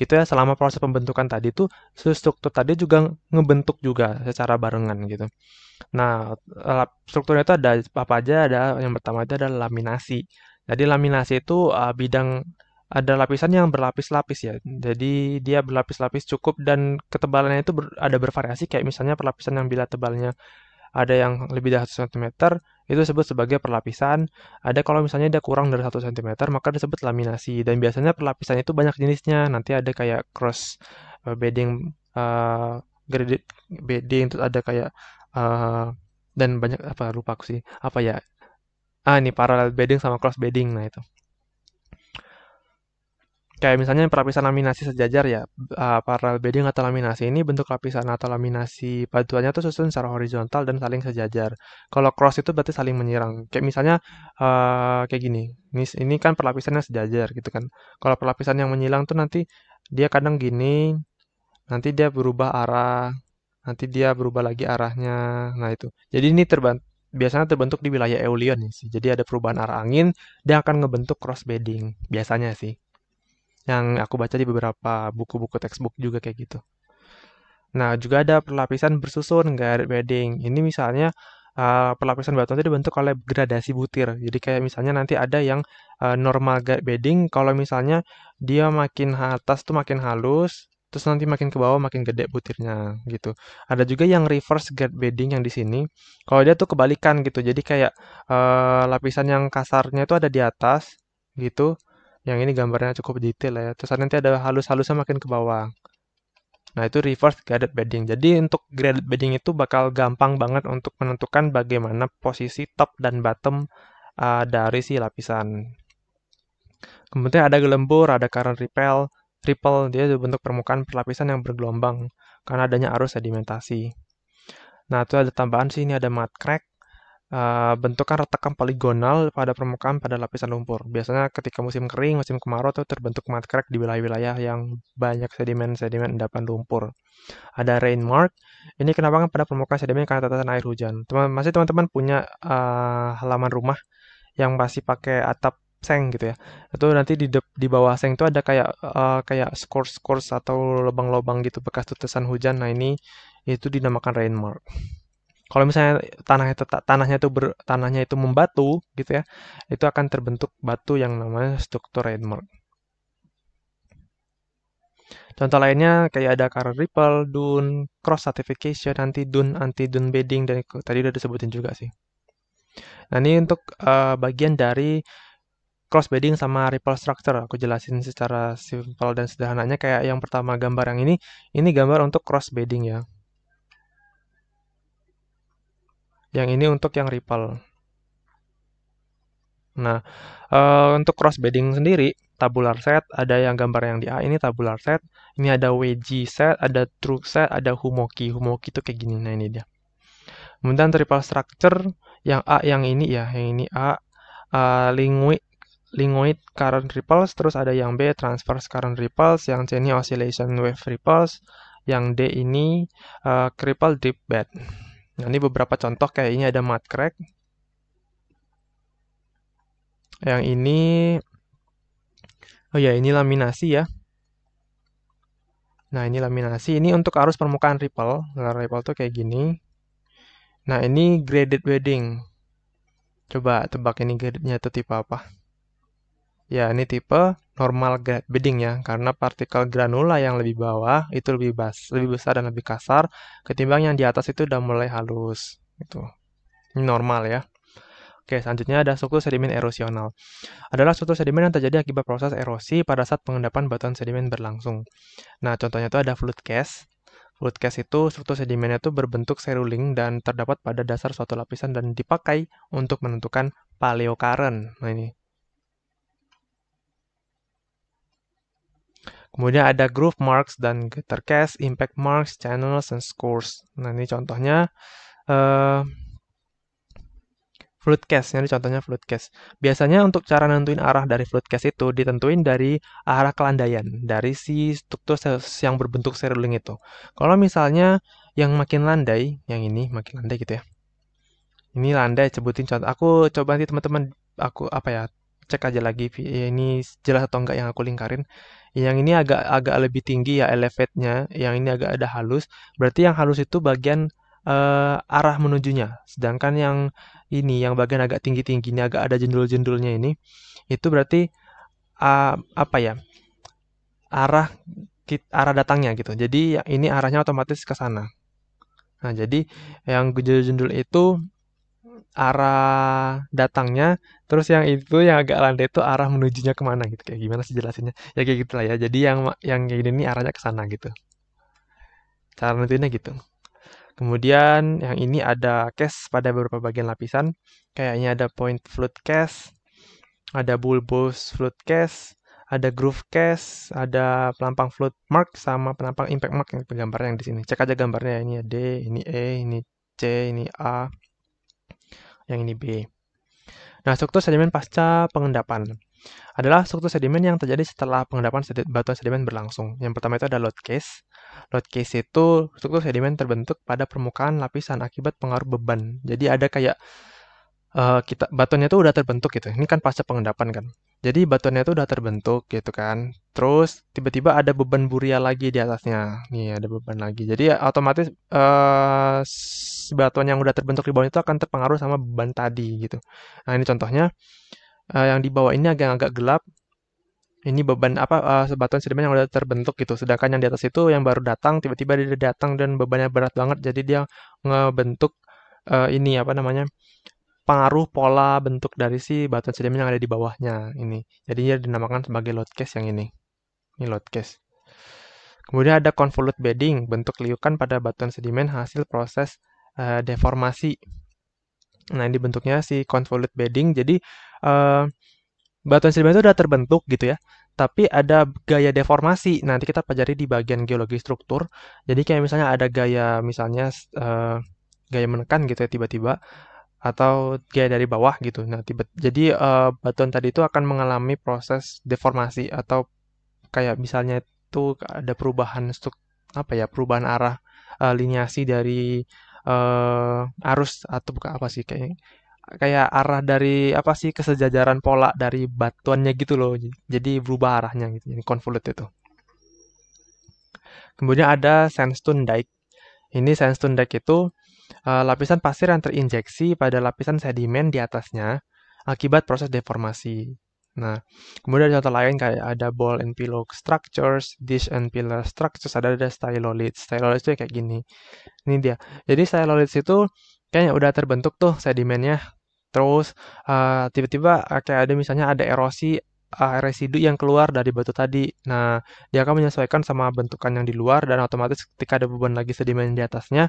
gitu ya selama proses pembentukan tadi itu struktur tadi juga ngebentuk juga secara barengan gitu. Nah, strukturnya itu ada apa aja? Ada yang pertama aja ada laminasi. Jadi laminasi itu uh, bidang ada lapisan yang berlapis-lapis ya. Jadi dia berlapis-lapis cukup dan ketebalannya itu ber, ada bervariasi kayak misalnya perlapisan yang bila tebalnya ada yang lebih dari 1 cm, itu disebut sebagai perlapisan. Ada kalau misalnya dia kurang dari 1 cm maka disebut laminasi dan biasanya perlapisan itu banyak jenisnya. Nanti ada kayak cross eh, bedding uh, graded bedding itu ada kayak uh, dan banyak apa lupa aku sih. Apa ya? Ah, ini parallel bedding sama cross bedding nah itu kayak misalnya perlapisan laminasi sejajar ya, uh, eh, parallel bedding atau laminasi ini bentuk lapisan atau laminasi paduannya tuh susun secara horizontal dan saling sejajar. Kalau cross itu berarti saling menyerang. Kayak misalnya uh, kayak gini, ini, ini kan perlapisannya sejajar gitu kan. Kalau perlapisan yang menyilang tuh nanti dia kadang gini, nanti dia berubah arah, nanti dia berubah lagi arahnya, nah itu. Jadi ini terbantu biasanya terbentuk di wilayah eolian. sih. Jadi ada perubahan arah angin, dia akan ngebentuk cross bedding biasanya sih yang aku baca di beberapa buku-buku textbook juga kayak gitu. Nah, juga ada perlapisan bersusun garis bedding. Ini misalnya uh, perlapisan batu itu dibentuk oleh gradasi butir. Jadi kayak misalnya nanti ada yang uh, normal garis bedding kalau misalnya dia makin atas tuh makin halus, terus nanti makin ke bawah makin gede butirnya gitu. Ada juga yang reverse guard bedding yang di sini. Kalau dia tuh kebalikan gitu. Jadi kayak uh, lapisan yang kasarnya itu ada di atas gitu yang ini gambarnya cukup detail ya terus nanti ada halus-halusnya makin ke bawah nah itu reverse graded bedding jadi untuk graded bedding itu bakal gampang banget untuk menentukan bagaimana posisi top dan bottom uh, dari si lapisan kemudian ada gelembur ada current repel ripple dia bentuk permukaan perlapisan yang bergelombang karena adanya arus sedimentasi nah itu ada tambahan sih ini ada mud crack uh, eh, bentukan retakan poligonal pada permukaan pada lapisan lumpur. Biasanya ketika musim kering, musim kemarau tuh terbentuk mud crack di wilayah-wilayah yang banyak sedimen-sedimen endapan lumpur. Ada rain mark, ini kenapa kan pada permukaan sedimen karena tetesan air hujan. Teman masih teman-teman punya uh, halaman rumah yang masih pakai atap seng gitu ya. Itu nanti di di bawah seng itu ada kayak uh, kayak scores-scores atau lubang-lubang gitu bekas tetesan hujan. Nah, ini itu dinamakan rain mark. Kalau misalnya tanahnya tanahnya itu ber, tanahnya itu membatu gitu ya, itu akan terbentuk batu yang namanya struktur landmark. Contoh lainnya kayak ada coral ripple, dun, cross stratification, anti dun, anti dun bedding dan tadi udah disebutin juga sih. Nah, ini untuk uh, bagian dari cross bedding sama ripple structure. Aku jelasin secara simpel dan sederhananya kayak yang pertama gambar yang ini, ini gambar untuk cross bedding ya. Yang ini untuk yang Ripple. Nah, e, untuk cross bedding sendiri, tabular set, ada yang gambar yang di A ini tabular set, ini ada wedge set, ada true set, ada humoki. Humoki itu kayak gini, nah ini dia. Kemudian triple structure, yang A yang ini ya, yang ini A, linguit, eh, linguit linguid current ripples, terus ada yang B transverse current ripples, yang C ini oscillation wave ripples, yang D ini uh, cripple deep bed. Nah, ini beberapa contoh kayak ini ada mud crack. Yang ini Oh ya, ini laminasi ya. Nah, ini laminasi. Ini untuk arus permukaan ripple. Nah, ripple tuh kayak gini. Nah, ini graded wedding. Coba tebak ini gradednya itu tipe apa? Ya, ini tipe normal bedding ya, karena partikel granula yang lebih bawah itu lebih bas, lebih besar dan lebih kasar ketimbang yang di atas itu udah mulai halus. Itu normal ya. Oke, selanjutnya ada struktur sedimen erosional. Adalah struktur sedimen yang terjadi akibat proses erosi pada saat pengendapan batuan sedimen berlangsung. Nah, contohnya itu ada flood cast. Flood cast itu struktur sedimennya itu berbentuk seruling dan terdapat pada dasar suatu lapisan dan dipakai untuk menentukan paleokaren. Nah, ini Kemudian ada groove marks dan gutter cast, impact marks, channels, and scores. Nah, ini contohnya uh, eh, flute cast, ini contohnya flute cast. Biasanya untuk cara nentuin arah dari flute cast itu ditentuin dari arah kelandaian, dari si struktur yang berbentuk seruling itu. Kalau misalnya yang makin landai, yang ini makin landai gitu ya. Ini landai, sebutin contoh. Aku coba nanti teman-teman aku apa ya cek aja lagi ini jelas atau enggak yang aku lingkarin yang ini agak agak lebih tinggi ya elevate-nya yang ini agak ada halus berarti yang halus itu bagian uh, arah menujunya sedangkan yang ini yang bagian agak tinggi-tinggi ini agak ada jendul-jendulnya ini itu berarti uh, apa ya arah arah datangnya gitu jadi ya, ini arahnya otomatis ke sana nah jadi yang jendul-jendul itu arah datangnya terus yang itu yang agak landai itu arah menujunya kemana gitu kayak gimana sih jelasinnya ya kayak gitulah ya jadi yang yang kayak gini arahnya ke sana gitu cara nentuinnya gitu kemudian yang ini ada case pada beberapa bagian lapisan kayaknya ada point flute case ada bulbous flute case ada groove case ada pelampang flute mark sama penampang impact mark yang gambar yang di sini cek aja gambarnya ya. ini ya D ini E ini C ini A yang ini B. Nah, struktur sedimen pasca pengendapan adalah struktur sedimen yang terjadi setelah pengendapan sedi batuan sedimen berlangsung. Yang pertama itu ada load case. Load case itu struktur sedimen terbentuk pada permukaan lapisan akibat pengaruh beban. Jadi ada kayak uh, kita batuannya itu udah terbentuk gitu. Ini kan pasca pengendapan kan. Jadi batuannya itu udah terbentuk gitu kan. Terus tiba-tiba ada beban buria lagi di atasnya. Nih ada beban lagi. Jadi ya, otomatis eh, batuan yang udah terbentuk di bawah itu akan terpengaruh sama beban tadi gitu. Nah ini contohnya uh, yang di bawah ini agak-agak gelap. Ini beban apa uh, eh, sebatuan sedimen yang udah terbentuk gitu. Sedangkan yang di atas itu yang baru datang tiba-tiba dia datang dan bebannya berat banget. Jadi dia ngebentuk uh, ini apa namanya? pengaruh pola bentuk dari si batuan sedimen yang ada di bawahnya ini. Jadi dia dinamakan sebagai load case yang ini. Ini load case. Kemudian ada convolute bedding, bentuk liukan pada batuan sedimen hasil proses uh, deformasi. Nah, ini bentuknya si convolute bedding. Jadi uh, eh, batuan sedimen itu sudah terbentuk gitu ya. Tapi ada gaya deformasi. Nanti kita pelajari di bagian geologi struktur. Jadi kayak misalnya ada gaya misalnya uh, gaya menekan gitu ya tiba-tiba atau gaya dari bawah gitu. Nah, tiba jadi uh, batuan tadi itu akan mengalami proses deformasi atau kayak misalnya itu ada perubahan struk apa ya, perubahan arah uh, eh, lineasi dari uh, arus atau bukan apa sih kayak kayak arah dari apa sih kesejajaran pola dari batuannya gitu loh. Jadi berubah arahnya gitu. Jadi konvolut itu. Kemudian ada sandstone dike. Ini sandstone dike itu Eh, lapisan pasir yang terinjeksi pada lapisan sedimen di atasnya akibat proses deformasi. Nah, kemudian ada contoh lain kayak ada ball and pillow structures, dish and pillar structures, ada ada stylolith. Stylolith itu kayak gini. Ini dia. Jadi stylolith itu kayaknya udah terbentuk tuh sedimennya. Terus eh, tiba-tiba uh, eh, tiba -tiba kayak ada misalnya ada erosi uh, residu yang keluar dari batu tadi. Nah, dia akan menyesuaikan sama bentukan yang di luar dan otomatis ketika ada beban lagi sedimen di atasnya,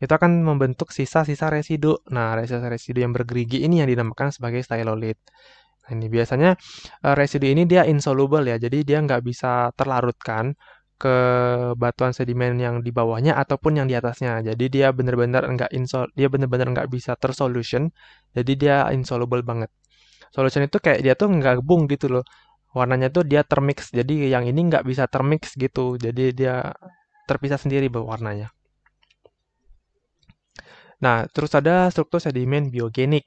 itu akan membentuk sisa-sisa residu. Nah, residu-residu yang bergerigi ini yang dinamakan sebagai stylolit. Nah, ini biasanya uh, residu ini dia insoluble ya, jadi dia nggak bisa terlarutkan ke batuan sedimen yang di bawahnya ataupun yang di atasnya. Jadi dia benar-benar nggak insol, dia benar-benar nggak bisa tersolution. Jadi dia insoluble banget solution itu kayak dia tuh nggak gabung gitu loh warnanya tuh dia termix jadi yang ini nggak bisa termix gitu jadi dia terpisah sendiri warnanya nah terus ada struktur sedimen biogenik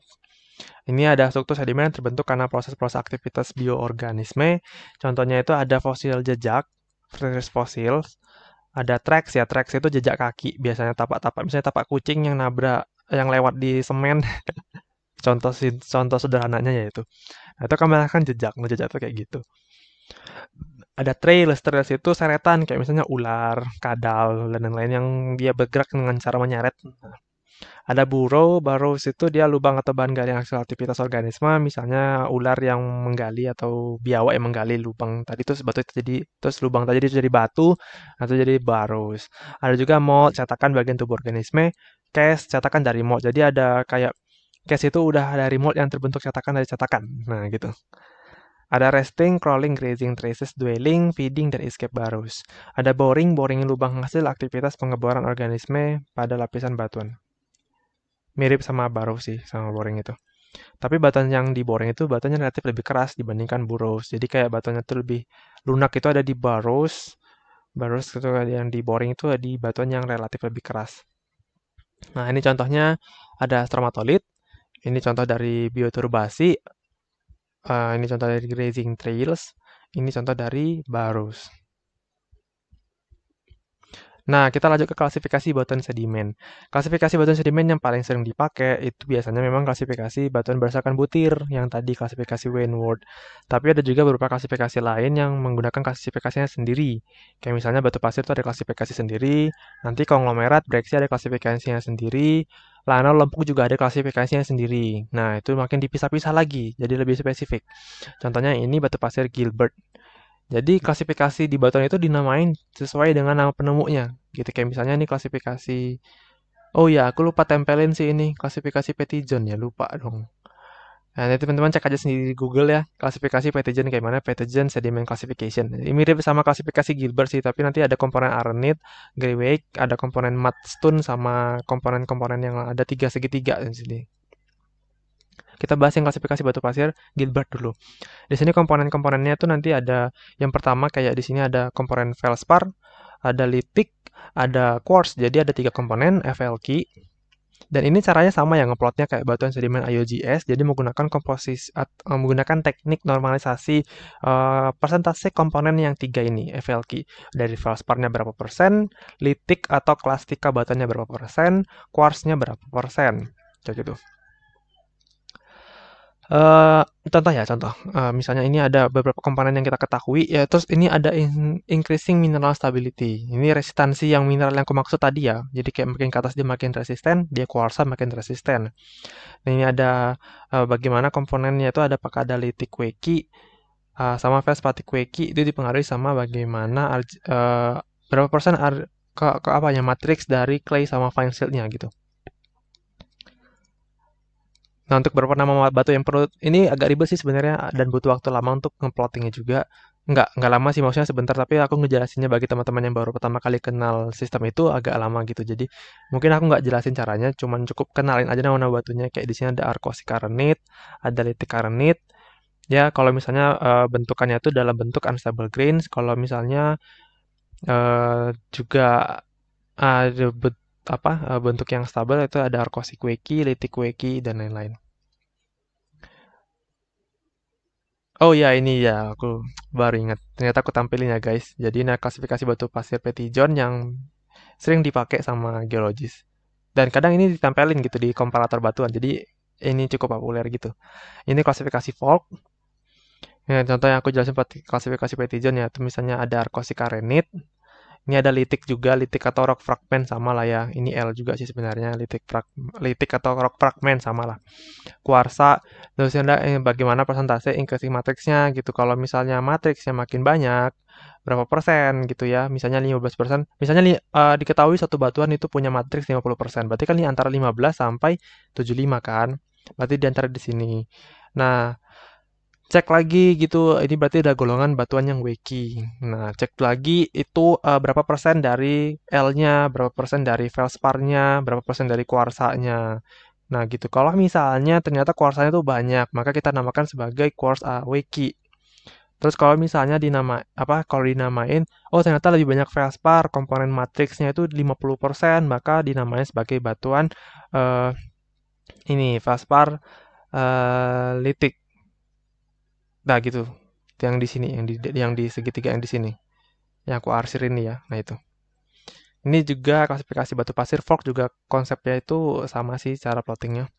ini ada struktur sedimen yang terbentuk karena proses-proses aktivitas bioorganisme. Contohnya itu ada fosil jejak, fresh fosil, ada tracks ya, tracks itu jejak kaki, biasanya tapak-tapak, misalnya tapak kucing yang nabrak, yang lewat di semen. [LAUGHS] contoh contoh sederhananya yaitu nah, itu kamera akan jejak nah jejak itu kayak gitu ada trails trails itu seretan kayak misalnya ular kadal dan lain-lain yang dia bergerak dengan cara menyeret nah, ada burrow baru situ dia lubang atau bahan gali yang hasil aktivitas organisme misalnya ular yang menggali atau biawak yang menggali lubang tadi itu sebatu jadi terus lubang tadi itu jadi batu atau nah, jadi burrows ada juga mold cetakan bagian tubuh organisme case cetakan dari mold jadi ada kayak Cache itu udah dari mold yang terbentuk cetakan dari cetakan. Nah, gitu. Ada resting, crawling, grazing, traces, dwelling, feeding, dan escape barrows. Ada boring, boring lubang hasil aktivitas pengeboran organisme pada lapisan batuan. Mirip sama barus sih, sama boring itu. Tapi batuan yang di boring itu batuannya relatif lebih keras dibandingkan burrows. Jadi kayak batuannya tuh lebih lunak itu ada di barus. Barus itu yang di boring itu ada di batuan yang relatif lebih keras. Nah, ini contohnya ada stromatolit. Ini contoh dari bioturbasi. Uh, eh, ini contoh dari grazing trails. Ini contoh dari barus. Nah, kita lanjut ke klasifikasi batuan sedimen. Klasifikasi batuan sedimen yang paling sering dipakai itu biasanya memang klasifikasi batuan berdasarkan butir yang tadi klasifikasi Wainward. Tapi ada juga beberapa klasifikasi lain yang menggunakan klasifikasinya sendiri. Kayak misalnya batu pasir itu ada klasifikasi sendiri, nanti konglomerat, breksi ada klasifikasinya sendiri, Lana Lempuk juga ada klasifikasinya sendiri. Nah, itu makin dipisah-pisah lagi, jadi lebih spesifik. Contohnya ini batu pasir Gilbert. Jadi klasifikasi di batuan itu dinamain sesuai dengan nama penemunya. Gitu kayak misalnya ini klasifikasi Oh ya, aku lupa tempelin sih ini klasifikasi John ya, lupa dong. Nah, nanti teman-teman cek aja sendiri di Google ya, klasifikasi pathogen kayak mana, pathogen sediment classification. Ini mirip sama klasifikasi Gilbert sih, tapi nanti ada komponen arenid, grey wake, ada komponen mudstone, sama komponen-komponen yang ada tiga segitiga di sini. Kita bahas yang klasifikasi batu pasir Gilbert dulu. Di sini komponen-komponennya tuh nanti ada yang pertama kayak di sini ada komponen feldspar, ada litik, ada quartz. Jadi ada tiga komponen FLK, dan ini caranya sama ya ngeplotnya kayak batuan sedimen IOGS, jadi menggunakan komposisi at, eh, menggunakan teknik normalisasi uh, persentase komponen yang tiga ini, FLQ. Dari feldspar-nya berapa persen, litik atau klastika batuannya berapa persen, quartz berapa persen. Kayak gitu. Uh, contoh ya contoh uh, misalnya ini ada beberapa komponen yang kita ketahui ya terus ini ada in increasing mineral stability ini resistansi yang mineral yang aku maksud tadi ya jadi kayak makin ke atas dia makin resisten dia kuarsa makin resisten nah, ini ada uh, bagaimana komponennya itu ada apakah ada litik weki uh, sama vespatic weki itu dipengaruhi sama bagaimana uh, berapa persen ke, ke apa ya matrix dari clay sama fine shieldnya gitu Nah untuk beberapa nama batu yang perlu ini agak ribet sih sebenarnya dan butuh waktu lama untuk ngeplottingnya juga. Nggak, nggak lama sih maksudnya sebentar tapi aku ngejelasinnya bagi teman-teman yang baru pertama kali kenal sistem itu agak lama gitu jadi mungkin aku nggak jelasin caranya cuman cukup kenalin aja nama-nama batunya kayak di sini ada karnit ada karnit ya kalau misalnya uh, bentukannya itu dalam bentuk unstable grains kalau misalnya uh, juga ada uh, apa eh, bentuk yang stabil itu ada arkosi quakey litik quakey dan lain-lain. Oh ya ini ya aku baru ingat. Ternyata aku tampilin ya guys. Jadi nah klasifikasi batu pasir petijon yang sering dipakai sama geologis. Dan kadang ini ditampilin gitu di komparator batuan. Jadi ini cukup populer gitu. Ini klasifikasi folk. Ya, contoh yang aku jelasin klasifikasi petijon ya, itu misalnya ada karenit. Ini ada litik juga, litik atau rock fragment sama lah ya. Ini L juga sih sebenarnya, litik frag, litik atau rock fragment sama lah. Kuarsa, dosenda eh, bagaimana persentase increasing matriksnya gitu. Kalau misalnya matriksnya makin banyak, berapa persen gitu ya. Misalnya 15 persen, misalnya uh, diketahui satu batuan itu punya matriks 50 persen. Berarti kan ini antara 15 sampai 75 kan. Berarti di antara di sini. Nah, cek lagi gitu ini berarti ada golongan batuan yang wiki nah cek lagi itu uh, berapa persen dari L-nya berapa persen dari feldspar-nya berapa persen dari kuarsanya nah gitu kalau misalnya ternyata kuarsanya itu banyak maka kita namakan sebagai kuars uh, eh, wiki terus kalau misalnya dinama apa kalau dinamain oh ternyata lebih banyak feldspar komponen matriksnya itu 50% maka dinamain sebagai batuan uh, ini feldspar uh, litik nah gitu yang di sini yang di yang di segitiga yang di sini yang aku arsir ini ya nah itu ini juga klasifikasi batu pasir fork juga konsepnya itu sama sih cara plottingnya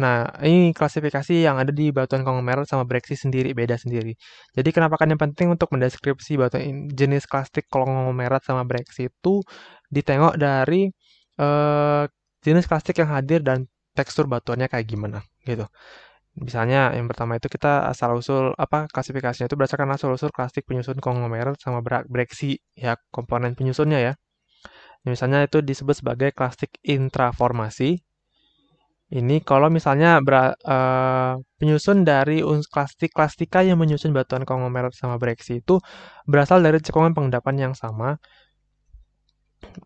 Nah, ini klasifikasi yang ada di batuan konglomerat sama breksi sendiri, beda sendiri. Jadi, kenapa kan yang penting untuk mendeskripsi batuan jenis klasik konglomerat sama breksi itu ditengok dari eh, jenis klasik yang hadir dan tekstur batuannya kayak gimana, gitu. Misalnya yang pertama itu kita asal usul apa klasifikasinya itu berdasarkan asal usul klasik penyusun konglomerat sama breksi ya komponen penyusunnya ya. Misalnya itu disebut sebagai klasik intraformasi. Ini kalau misalnya ber, uh, penyusun dari klasik klasika yang menyusun batuan konglomerat sama breksi itu berasal dari cekungan pengendapan yang sama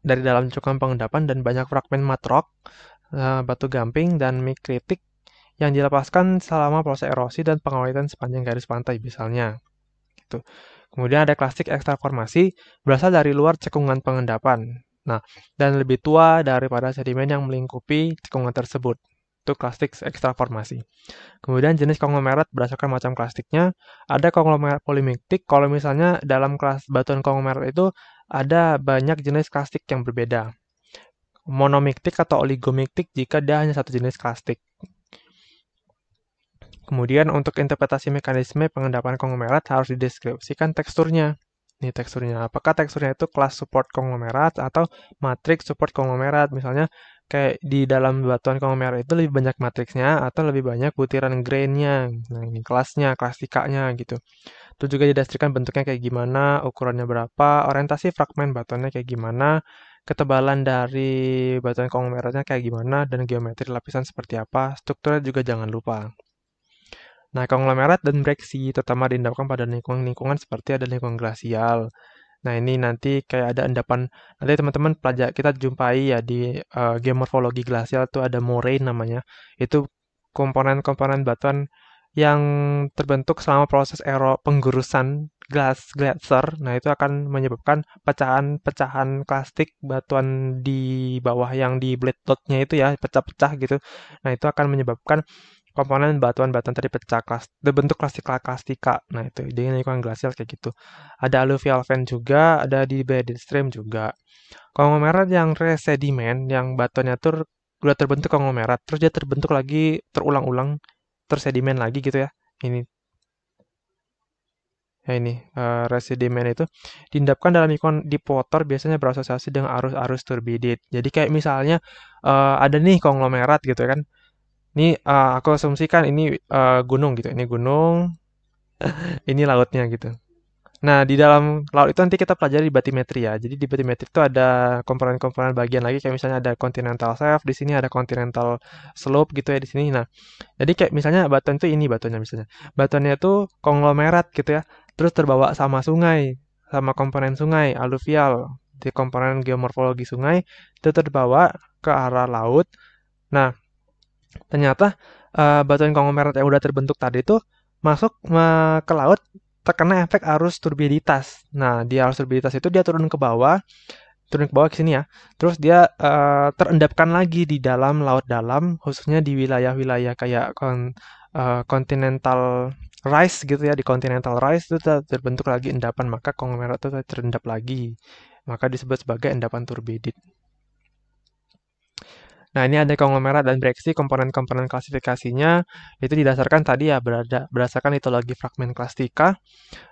dari dalam cekungan pengendapan dan banyak fragmen matrok, uh, batu gamping dan mikritik yang dilepaskan selama proses erosi dan pengawetan sepanjang garis pantai misalnya. Gitu. Kemudian ada klasik ekstraformasi berasal dari luar cekungan pengendapan. Nah, dan lebih tua daripada sedimen yang melingkupi cekungan tersebut. Itu klasik ekstraformasi. Kemudian jenis konglomerat berdasarkan macam klasiknya Ada konglomerat polimiktik, kalau misalnya dalam kelas batuan konglomerat itu ada banyak jenis klasik yang berbeda monomiktik atau oligomiktik jika dia hanya satu jenis klasik. Kemudian untuk interpretasi mekanisme pengendapan konglomerat harus dideskripsikan teksturnya. Ini teksturnya, apakah teksturnya itu kelas support konglomerat atau matriks support konglomerat. Misalnya kayak di dalam batuan konglomerat itu lebih banyak matriksnya atau lebih banyak butiran grainnya. Nah ini kelasnya, kelas nya gitu. Itu juga didasarkan bentuknya kayak gimana, ukurannya berapa, orientasi fragmen batuannya kayak gimana, ketebalan dari batuan konglomeratnya kayak gimana, dan geometri lapisan seperti apa. Strukturnya juga jangan lupa. Nah, konglomerat dan breksi terutama diendapkan pada lingkungan-lingkungan seperti ada lingkungan glasial. Nah, ini nanti kayak ada endapan. Nanti teman-teman pelajar kita jumpai ya di uh, eh, geomorfologi glasial itu ada moraine namanya. Itu komponen-komponen batuan yang terbentuk selama proses ero penggerusan glas glacier. Nah, itu akan menyebabkan pecahan-pecahan plastik batuan di bawah yang di blade dotnya itu ya, pecah-pecah gitu. Nah, itu akan menyebabkan komponen batuan-batuan tadi pecah klas, bentuk klasik klasika Nah, itu ini kan glasial kayak gitu. Ada alluvial fan juga, ada di bedded stream juga. Konglomerat yang resedimen, yang batuannya tuh udah terbentuk konglomerat, terus dia terbentuk lagi, terulang-ulang, tersedimen lagi gitu ya. Ini ya ini uh, itu diendapkan dalam ikon di dipotor biasanya berasosiasi dengan arus-arus turbidit. Jadi kayak misalnya uh, ada nih konglomerat gitu ya kan ini uh, aku asumsikan ini uh, gunung gitu ini gunung [LAUGHS] ini lautnya gitu nah di dalam laut itu nanti kita pelajari batimetri ya jadi di batimetri itu ada komponen-komponen bagian lagi kayak misalnya ada continental shelf di sini ada continental slope gitu ya di sini nah jadi kayak misalnya batuan itu ini batuannya misalnya batuannya itu konglomerat gitu ya terus terbawa sama sungai sama komponen sungai aluvial di komponen geomorfologi sungai itu terbawa ke arah laut nah ternyata uh, batuan konglomerat yang udah terbentuk tadi itu masuk uh, ke laut terkena efek arus turbiditas. Nah, di arus turbiditas itu dia turun ke bawah, turun ke bawah ke sini ya. Terus dia uh, terendapkan lagi di dalam laut dalam, khususnya di wilayah-wilayah kayak kon, uh, continental rice gitu ya, di continental rise itu terbentuk lagi endapan, maka konglomerat itu terendap lagi. Maka disebut sebagai endapan turbidit. Nah, ini ada konglomerat dan breksi komponen-komponen klasifikasinya itu didasarkan tadi ya berada berdasarkan litologi fragmen klastika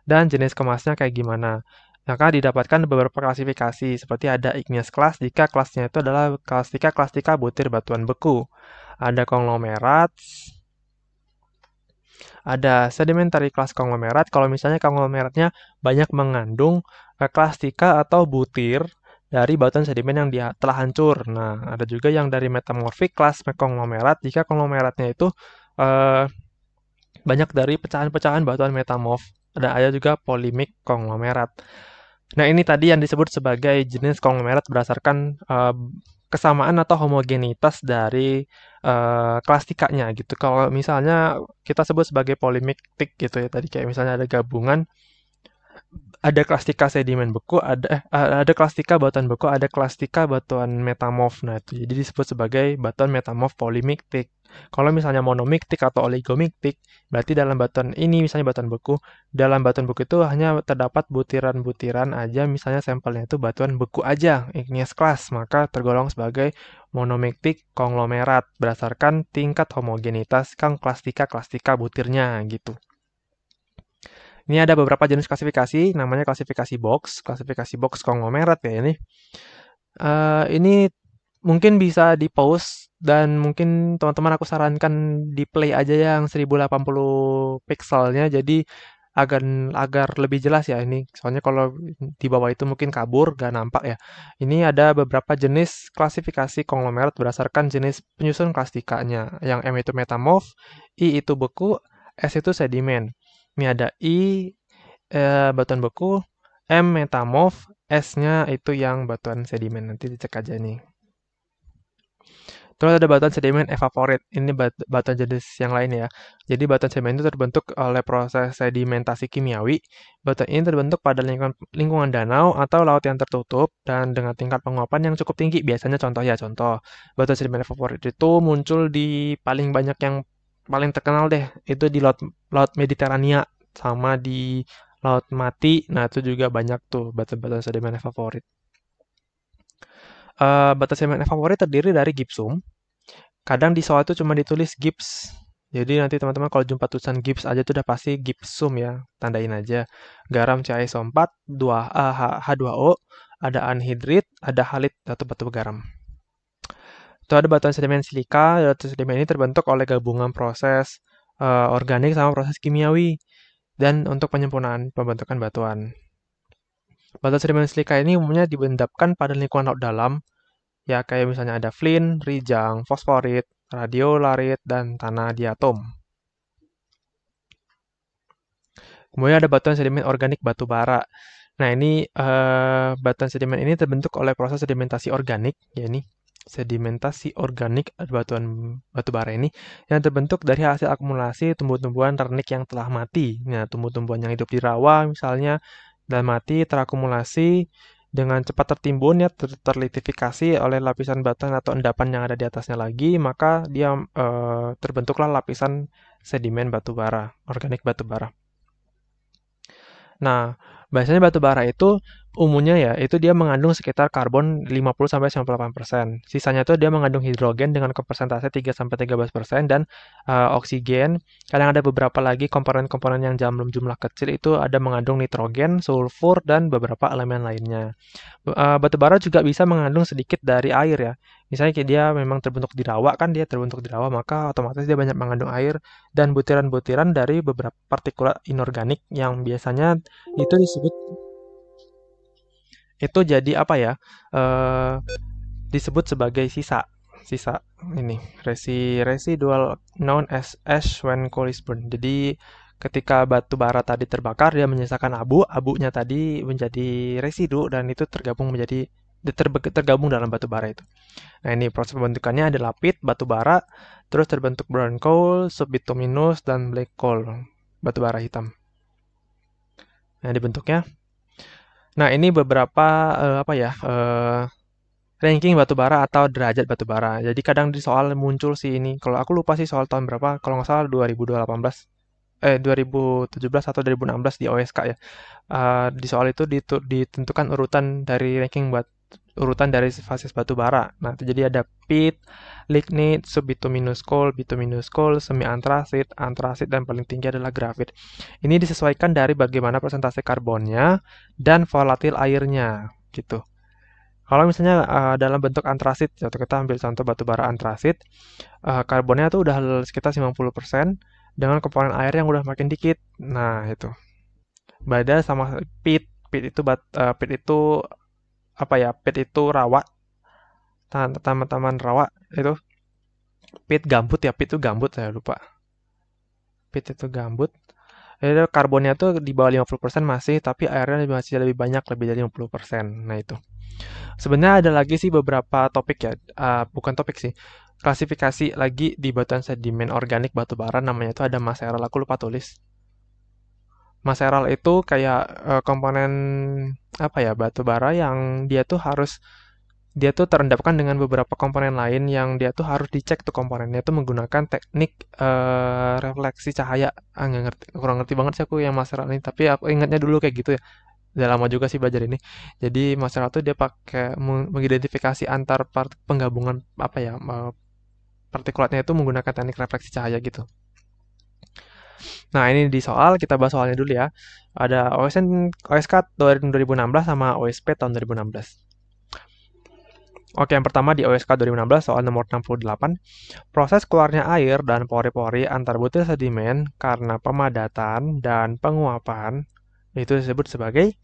dan jenis kemasnya kayak gimana. Maka didapatkan beberapa klasifikasi seperti ada igneous class jika kelasnya itu adalah klasika klasika butir batuan beku. Ada konglomerat ada sedimentary class konglomerat kalau misalnya konglomeratnya banyak mengandung eh, klastika atau butir dari batuan sedimen yang dia telah hancur. Nah, ada juga yang dari metamorfik kelas konglomerat jika konglomeratnya itu eh, banyak dari pecahan-pecahan batuan metamorf. Ada ada juga polimik konglomerat. Nah, ini tadi yang disebut sebagai jenis konglomerat berdasarkan eh, kesamaan atau homogenitas dari uh, kelas tikanya gitu. Kalau misalnya kita sebut sebagai polimiktik gitu ya tadi kayak misalnya ada gabungan ada klastika sedimen beku, ada eh, ada klastika batuan beku, ada klastika batuan metamorf. Nah, itu jadi disebut sebagai batuan metamorf polimiktik. Kalau misalnya monomiktik atau oligomiktik, berarti dalam batuan ini misalnya batuan beku, dalam batuan beku itu hanya terdapat butiran-butiran aja, misalnya sampelnya itu batuan beku aja, igneous class, maka tergolong sebagai monomiktik konglomerat berdasarkan tingkat homogenitas kang klastika-klastika butirnya gitu. Ini ada beberapa jenis klasifikasi, namanya klasifikasi box, klasifikasi box konglomerat ya ini. Uh, ini mungkin bisa di pause dan mungkin teman-teman aku sarankan di play aja yang 1080 pixelnya jadi agar agar lebih jelas ya ini soalnya kalau di bawah itu mungkin kabur gak nampak ya ini ada beberapa jenis klasifikasi konglomerat berdasarkan jenis penyusun klastikanya yang M itu metamorf I itu beku S itu sedimen ini ada I eh, batuan beku, M metamorf, S-nya itu yang batuan sedimen, nanti dicek aja nih. Terus ada batuan sedimen evaporit, ini bat batuan jenis yang lain ya. Jadi batuan sedimen itu terbentuk oleh proses sedimentasi kimiawi. Batuan ini terbentuk pada lingkungan, lingkungan danau atau laut yang tertutup dan dengan tingkat penguapan yang cukup tinggi. Biasanya contoh ya, contoh. Batuan sedimen evaporit itu muncul di paling banyak yang paling terkenal deh itu di laut laut Mediterania sama di laut mati. Nah itu juga banyak tuh batu-batu sedimen favorit. Uh, eh, batu sedimen favorit terdiri dari gipsum. Kadang di soal itu cuma ditulis gips. Jadi nanti teman-teman kalau jumpa tulisan gips aja tuh udah pasti gipsum ya. Tandain aja. Garam CaSO4, 2, uh, H2O, ada anhidrit, ada halit atau batu garam itu ada batuan sedimen silika. Batuan sedimen ini terbentuk oleh gabungan proses uh, organik sama proses kimiawi dan untuk penyempurnaan pembentukan batuan. Batuan sedimen silika ini umumnya dibendapkan pada lingkungan laut dalam, ya kayak misalnya ada flint, rijang, fosforit, radiolarit, dan tanah diatom. Kemudian ada batuan sedimen organik batu bara. Nah, ini uh, eh, batuan sedimen ini terbentuk oleh proses sedimentasi organik, ya ini sedimentasi organik batuan batu bara ini yang terbentuk dari hasil akumulasi tumbuh-tumbuhan ternik yang telah mati. Nah, tumbuh-tumbuhan yang hidup di rawa misalnya dan mati terakumulasi dengan cepat tertimbun ya ter terlitifikasi oleh lapisan batuan atau endapan yang ada di atasnya lagi, maka dia e, terbentuklah lapisan sedimen batu bara, organik batu bara. Nah, biasanya batu bara itu umumnya ya itu dia mengandung sekitar karbon 50 sampai 98%. Sisanya itu dia mengandung hidrogen dengan persentase 3 sampai 13% dan uh, oksigen. Kadang ada beberapa lagi komponen-komponen yang dalam jumlah kecil itu ada mengandung nitrogen, sulfur dan beberapa elemen lainnya. Uh, eh, batu bara juga bisa mengandung sedikit dari air ya. Misalnya kayak dia memang terbentuk di rawa kan dia terbentuk di rawa maka otomatis dia banyak mengandung air dan butiran-butiran dari beberapa partikulat inorganik yang biasanya itu disebut itu jadi apa ya eh, disebut sebagai sisa sisa ini resi residual known as ash when coal is burned. Jadi ketika batu bara tadi terbakar dia menyisakan abu, abunya tadi menjadi residu dan itu tergabung menjadi tergabung dalam batu bara itu. Nah ini proses pembentukannya ada lapit, batu bara, terus terbentuk brown coal, subbituminous, dan black coal, batu bara hitam. Nah dibentuknya Nah, ini beberapa, uh, apa ya, Uh, ranking bara atau derajat batu bara. Jadi kadang di soal muncul sih ini, kalau aku lupa sih soal tahun berapa, kalau nggak salah 2018, eh 2017 atau 2016 di OSK ya. Uh, di soal itu ditentukan urutan dari ranking buat urutan dari fases batu bara. Nah, jadi ada pit, lignit, subbituminous coal, bituminous coal, semi antrasit, antrasit dan paling tinggi adalah grafit. Ini disesuaikan dari bagaimana persentase karbonnya dan volatil airnya gitu. Kalau misalnya uh, dalam bentuk antrasit, contoh kita ambil contoh batu bara antrasit, uh, karbonnya tuh udah sekitar 90% dengan komponen air yang udah makin dikit. Nah, itu. Beda sama pit, pit itu bat, uh, pit itu apa ya pit itu rawa teman-teman rawa itu pit gambut ya pit itu gambut saya lupa pit itu gambut jadi karbonnya tuh di bawah 50% masih tapi airnya masih lebih banyak lebih dari 50% nah itu sebenarnya ada lagi sih beberapa topik ya uh, bukan topik sih klasifikasi lagi di batuan sedimen organik batu bara namanya itu ada maseral aku lupa tulis maseral itu kayak uh, komponen apa ya batu bara yang dia tuh harus dia tuh terendapkan dengan beberapa komponen lain yang dia tuh harus dicek tuh komponennya tuh menggunakan teknik uh, refleksi cahaya ah nggak ngerti kurang ngerti banget sih aku yang masalah ini tapi aku ingatnya dulu kayak gitu ya udah lama juga sih belajar ini jadi masalah tuh dia pakai mengidentifikasi antar part, penggabungan apa ya eh, partikulatnya itu menggunakan teknik refleksi cahaya gitu Nah, ini di soal, kita bahas soalnya dulu ya. Ada OSN, OSK tahun 2016 sama OSP tahun 2016. Oke, yang pertama di OSK 2016 soal nomor 68, proses keluarnya air dan pori-pori antar butir sedimen karena pemadatan dan penguapan itu disebut sebagai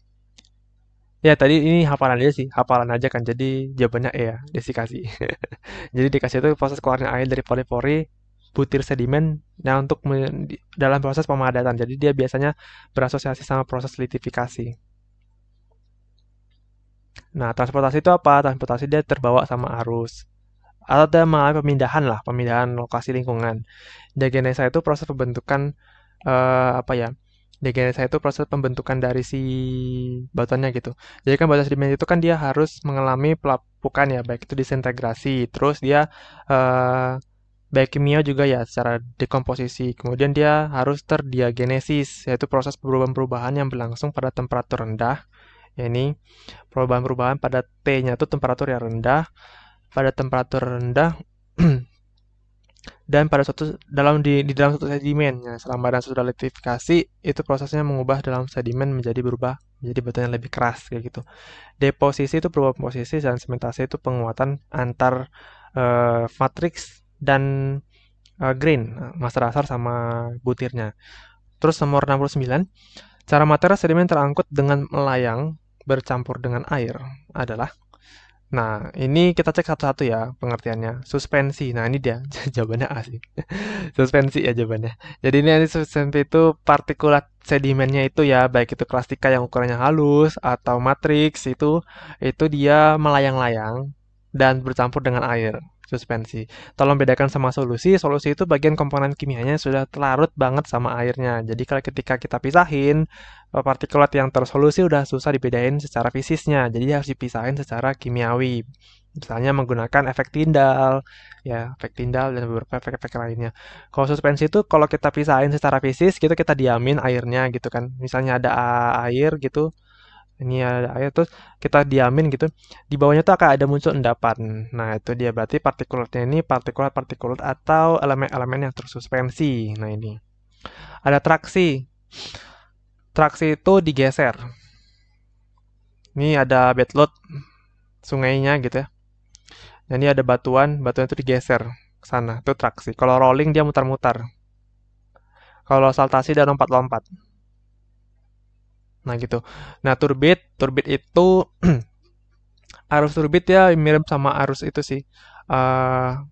Ya, tadi ini hafalan aja sih, hafalan aja kan. Jadi jawabannya E ya, desikasi. [LAUGHS] Jadi dikasih itu proses keluarnya air dari pori-pori butir sedimen nah untuk dalam proses pemadatan. Jadi dia biasanya berasosiasi sama proses litifikasi. Nah, transportasi itu apa? Transportasi dia terbawa sama arus. Atau ada mengalami pemindahan lah, pemindahan lokasi lingkungan. degenesa itu proses pembentukan uh, apa ya? degenesa itu proses pembentukan dari si batuannya gitu. Jadi kan batuan sedimen itu kan dia harus mengalami pelapukan ya, baik itu disintegrasi, terus dia uh, baik kimia juga ya secara dekomposisi. Kemudian dia harus terdiagenesis, yaitu proses perubahan-perubahan yang berlangsung pada temperatur rendah. Ya ini perubahan-perubahan pada T-nya itu temperatur yang rendah, pada temperatur rendah [CLEARS THROAT] dan pada suatu dalam di, di dalam suatu sedimen. Ya, selama dan sudah litifikasi, itu prosesnya mengubah dalam sedimen menjadi berubah menjadi batu yang lebih keras kayak gitu. Deposisi itu perubahan posisi dan sementasi itu penguatan antar uh, matriks dan uh, Green, Master Asar sama butirnya. Terus nomor 69, cara materi sedimen terangkut dengan melayang bercampur dengan air adalah Nah, ini kita cek satu-satu ya pengertiannya. Suspensi. Nah, ini dia [LAUGHS] jawabannya A sih. [LAUGHS] suspensi ya jawabannya. Jadi ini, ini suspensi itu partikulat sedimennya itu ya, baik itu klastika yang ukurannya halus atau matriks itu itu dia melayang-layang dan bercampur dengan air suspensi. Tolong bedakan sama solusi. Solusi itu bagian komponen kimianya sudah terlarut banget sama airnya. Jadi kalau ketika kita pisahin eh, partikulat yang tersolusi udah susah dibedain secara fisiknya. Jadi harus dipisahin secara kimiawi. Misalnya menggunakan efek tindal, ya efek tindal dan beberapa efek-efek lainnya. Kalau suspensi itu kalau kita pisahin secara fisik, gitu kita diamin airnya gitu kan. Misalnya ada air gitu, ini ada ya, air terus kita diamin gitu di bawahnya tuh akan ada muncul endapan nah itu dia berarti partikulatnya ini partikulat-partikulat atau elemen-elemen yang tersuspensi nah ini ada traksi traksi itu digeser ini ada bed load sungainya gitu ya nah, Ini ada batuan batuan itu digeser ke sana itu traksi kalau rolling dia mutar-mutar kalau saltasi dia lompat-lompat Nah gitu. Nah turbit, turbit itu [CLEARS THROAT] arus turbit ya mirip sama arus itu sih. Uh,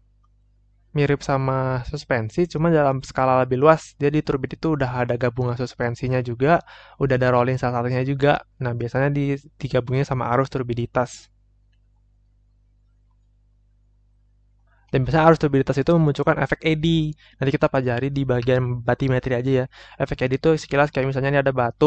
mirip sama suspensi, cuma dalam skala lebih luas. Jadi turbit itu udah ada gabungan suspensinya juga, udah ada rolling salah satunya juga. Nah biasanya di, digabungnya sama arus turbiditas. Dan biasanya arus turbiditas itu memunculkan efek eddy. Nanti kita pelajari di bagian batimetri aja ya. Efek eddy itu sekilas kayak misalnya ini ada batu,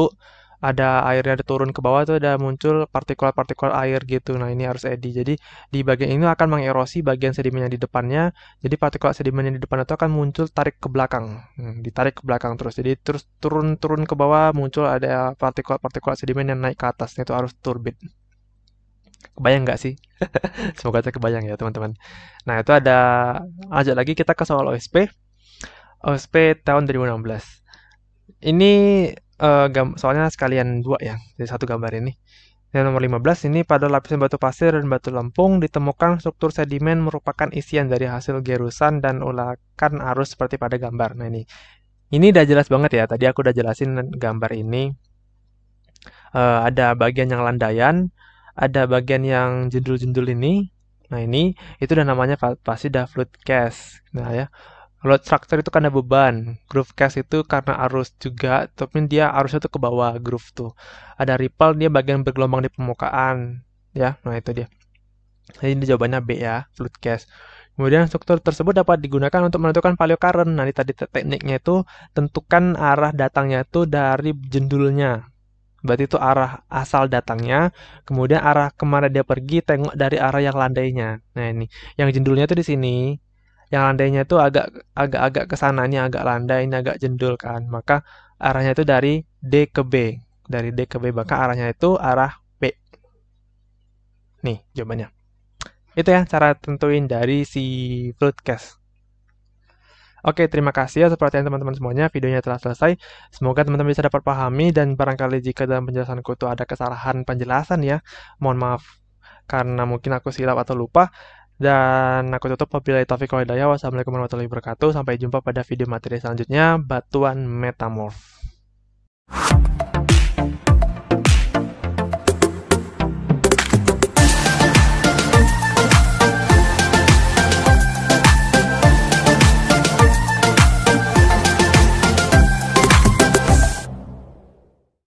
ada airnya ada turun ke bawah tuh ada muncul partikel-partikel air gitu. Nah, ini harus eddy. Jadi di bagian ini akan mengerosi bagian sedimen di depannya. Jadi partikel sedimen yang di depan itu akan muncul tarik ke belakang. Hmm, ditarik ke belakang terus. Jadi terus turun-turun ke bawah muncul ada partikel-partikel sedimen yang naik ke atas. Itu harus turbid. Kebayang nggak sih? [LAUGHS] Semoga saya kebayang ya teman-teman. Nah itu ada ajak lagi kita ke soal OSP. OSP tahun 2016. Ini uh, soalnya sekalian dua ya jadi satu gambar ini. Dan nomor 15 ini pada lapisan batu pasir dan batu lempung ditemukan struktur sedimen merupakan isian dari hasil gerusan dan ulakan arus seperti pada gambar. Nah ini ini udah jelas banget ya. Tadi aku udah jelasin gambar ini. Uh, ada bagian yang landaian, ada bagian yang jendul-jendul ini. Nah ini itu udah namanya pasti udah fluid case. Nah ya Load structure itu karena beban, groove cast itu karena arus juga, tapi dia arusnya tuh ke bawah groove tuh. Ada ripple dia bagian bergelombang di permukaan, ya, nah itu dia. Jadi ini jawabannya B ya, flute cast. Kemudian struktur tersebut dapat digunakan untuk menentukan paleocurrent. Nah, tadi tekniknya itu tentukan arah datangnya itu dari jendulnya. Berarti itu arah asal datangnya, kemudian arah kemana dia pergi, tengok dari arah yang landainya. Nah, ini. Yang jendulnya itu di sini, yang landainya itu agak agak-agak kesananya agak landai ini agak jendul kan maka arahnya itu dari D ke B dari D ke B maka arahnya itu arah B nih jawabannya itu ya cara tentuin dari si broadcast Oke, terima kasih ya seperti yang teman-teman semuanya. Videonya telah selesai. Semoga teman-teman bisa dapat pahami dan barangkali jika dalam penjelasanku itu ada kesalahan penjelasan ya, mohon maaf karena mungkin aku silap atau lupa. Dan aku tutup wabillahi Taufik walhidayah. Wassalamualaikum warahmatullahi wabarakatuh. Sampai jumpa pada video materi selanjutnya, Batuan Metamorph.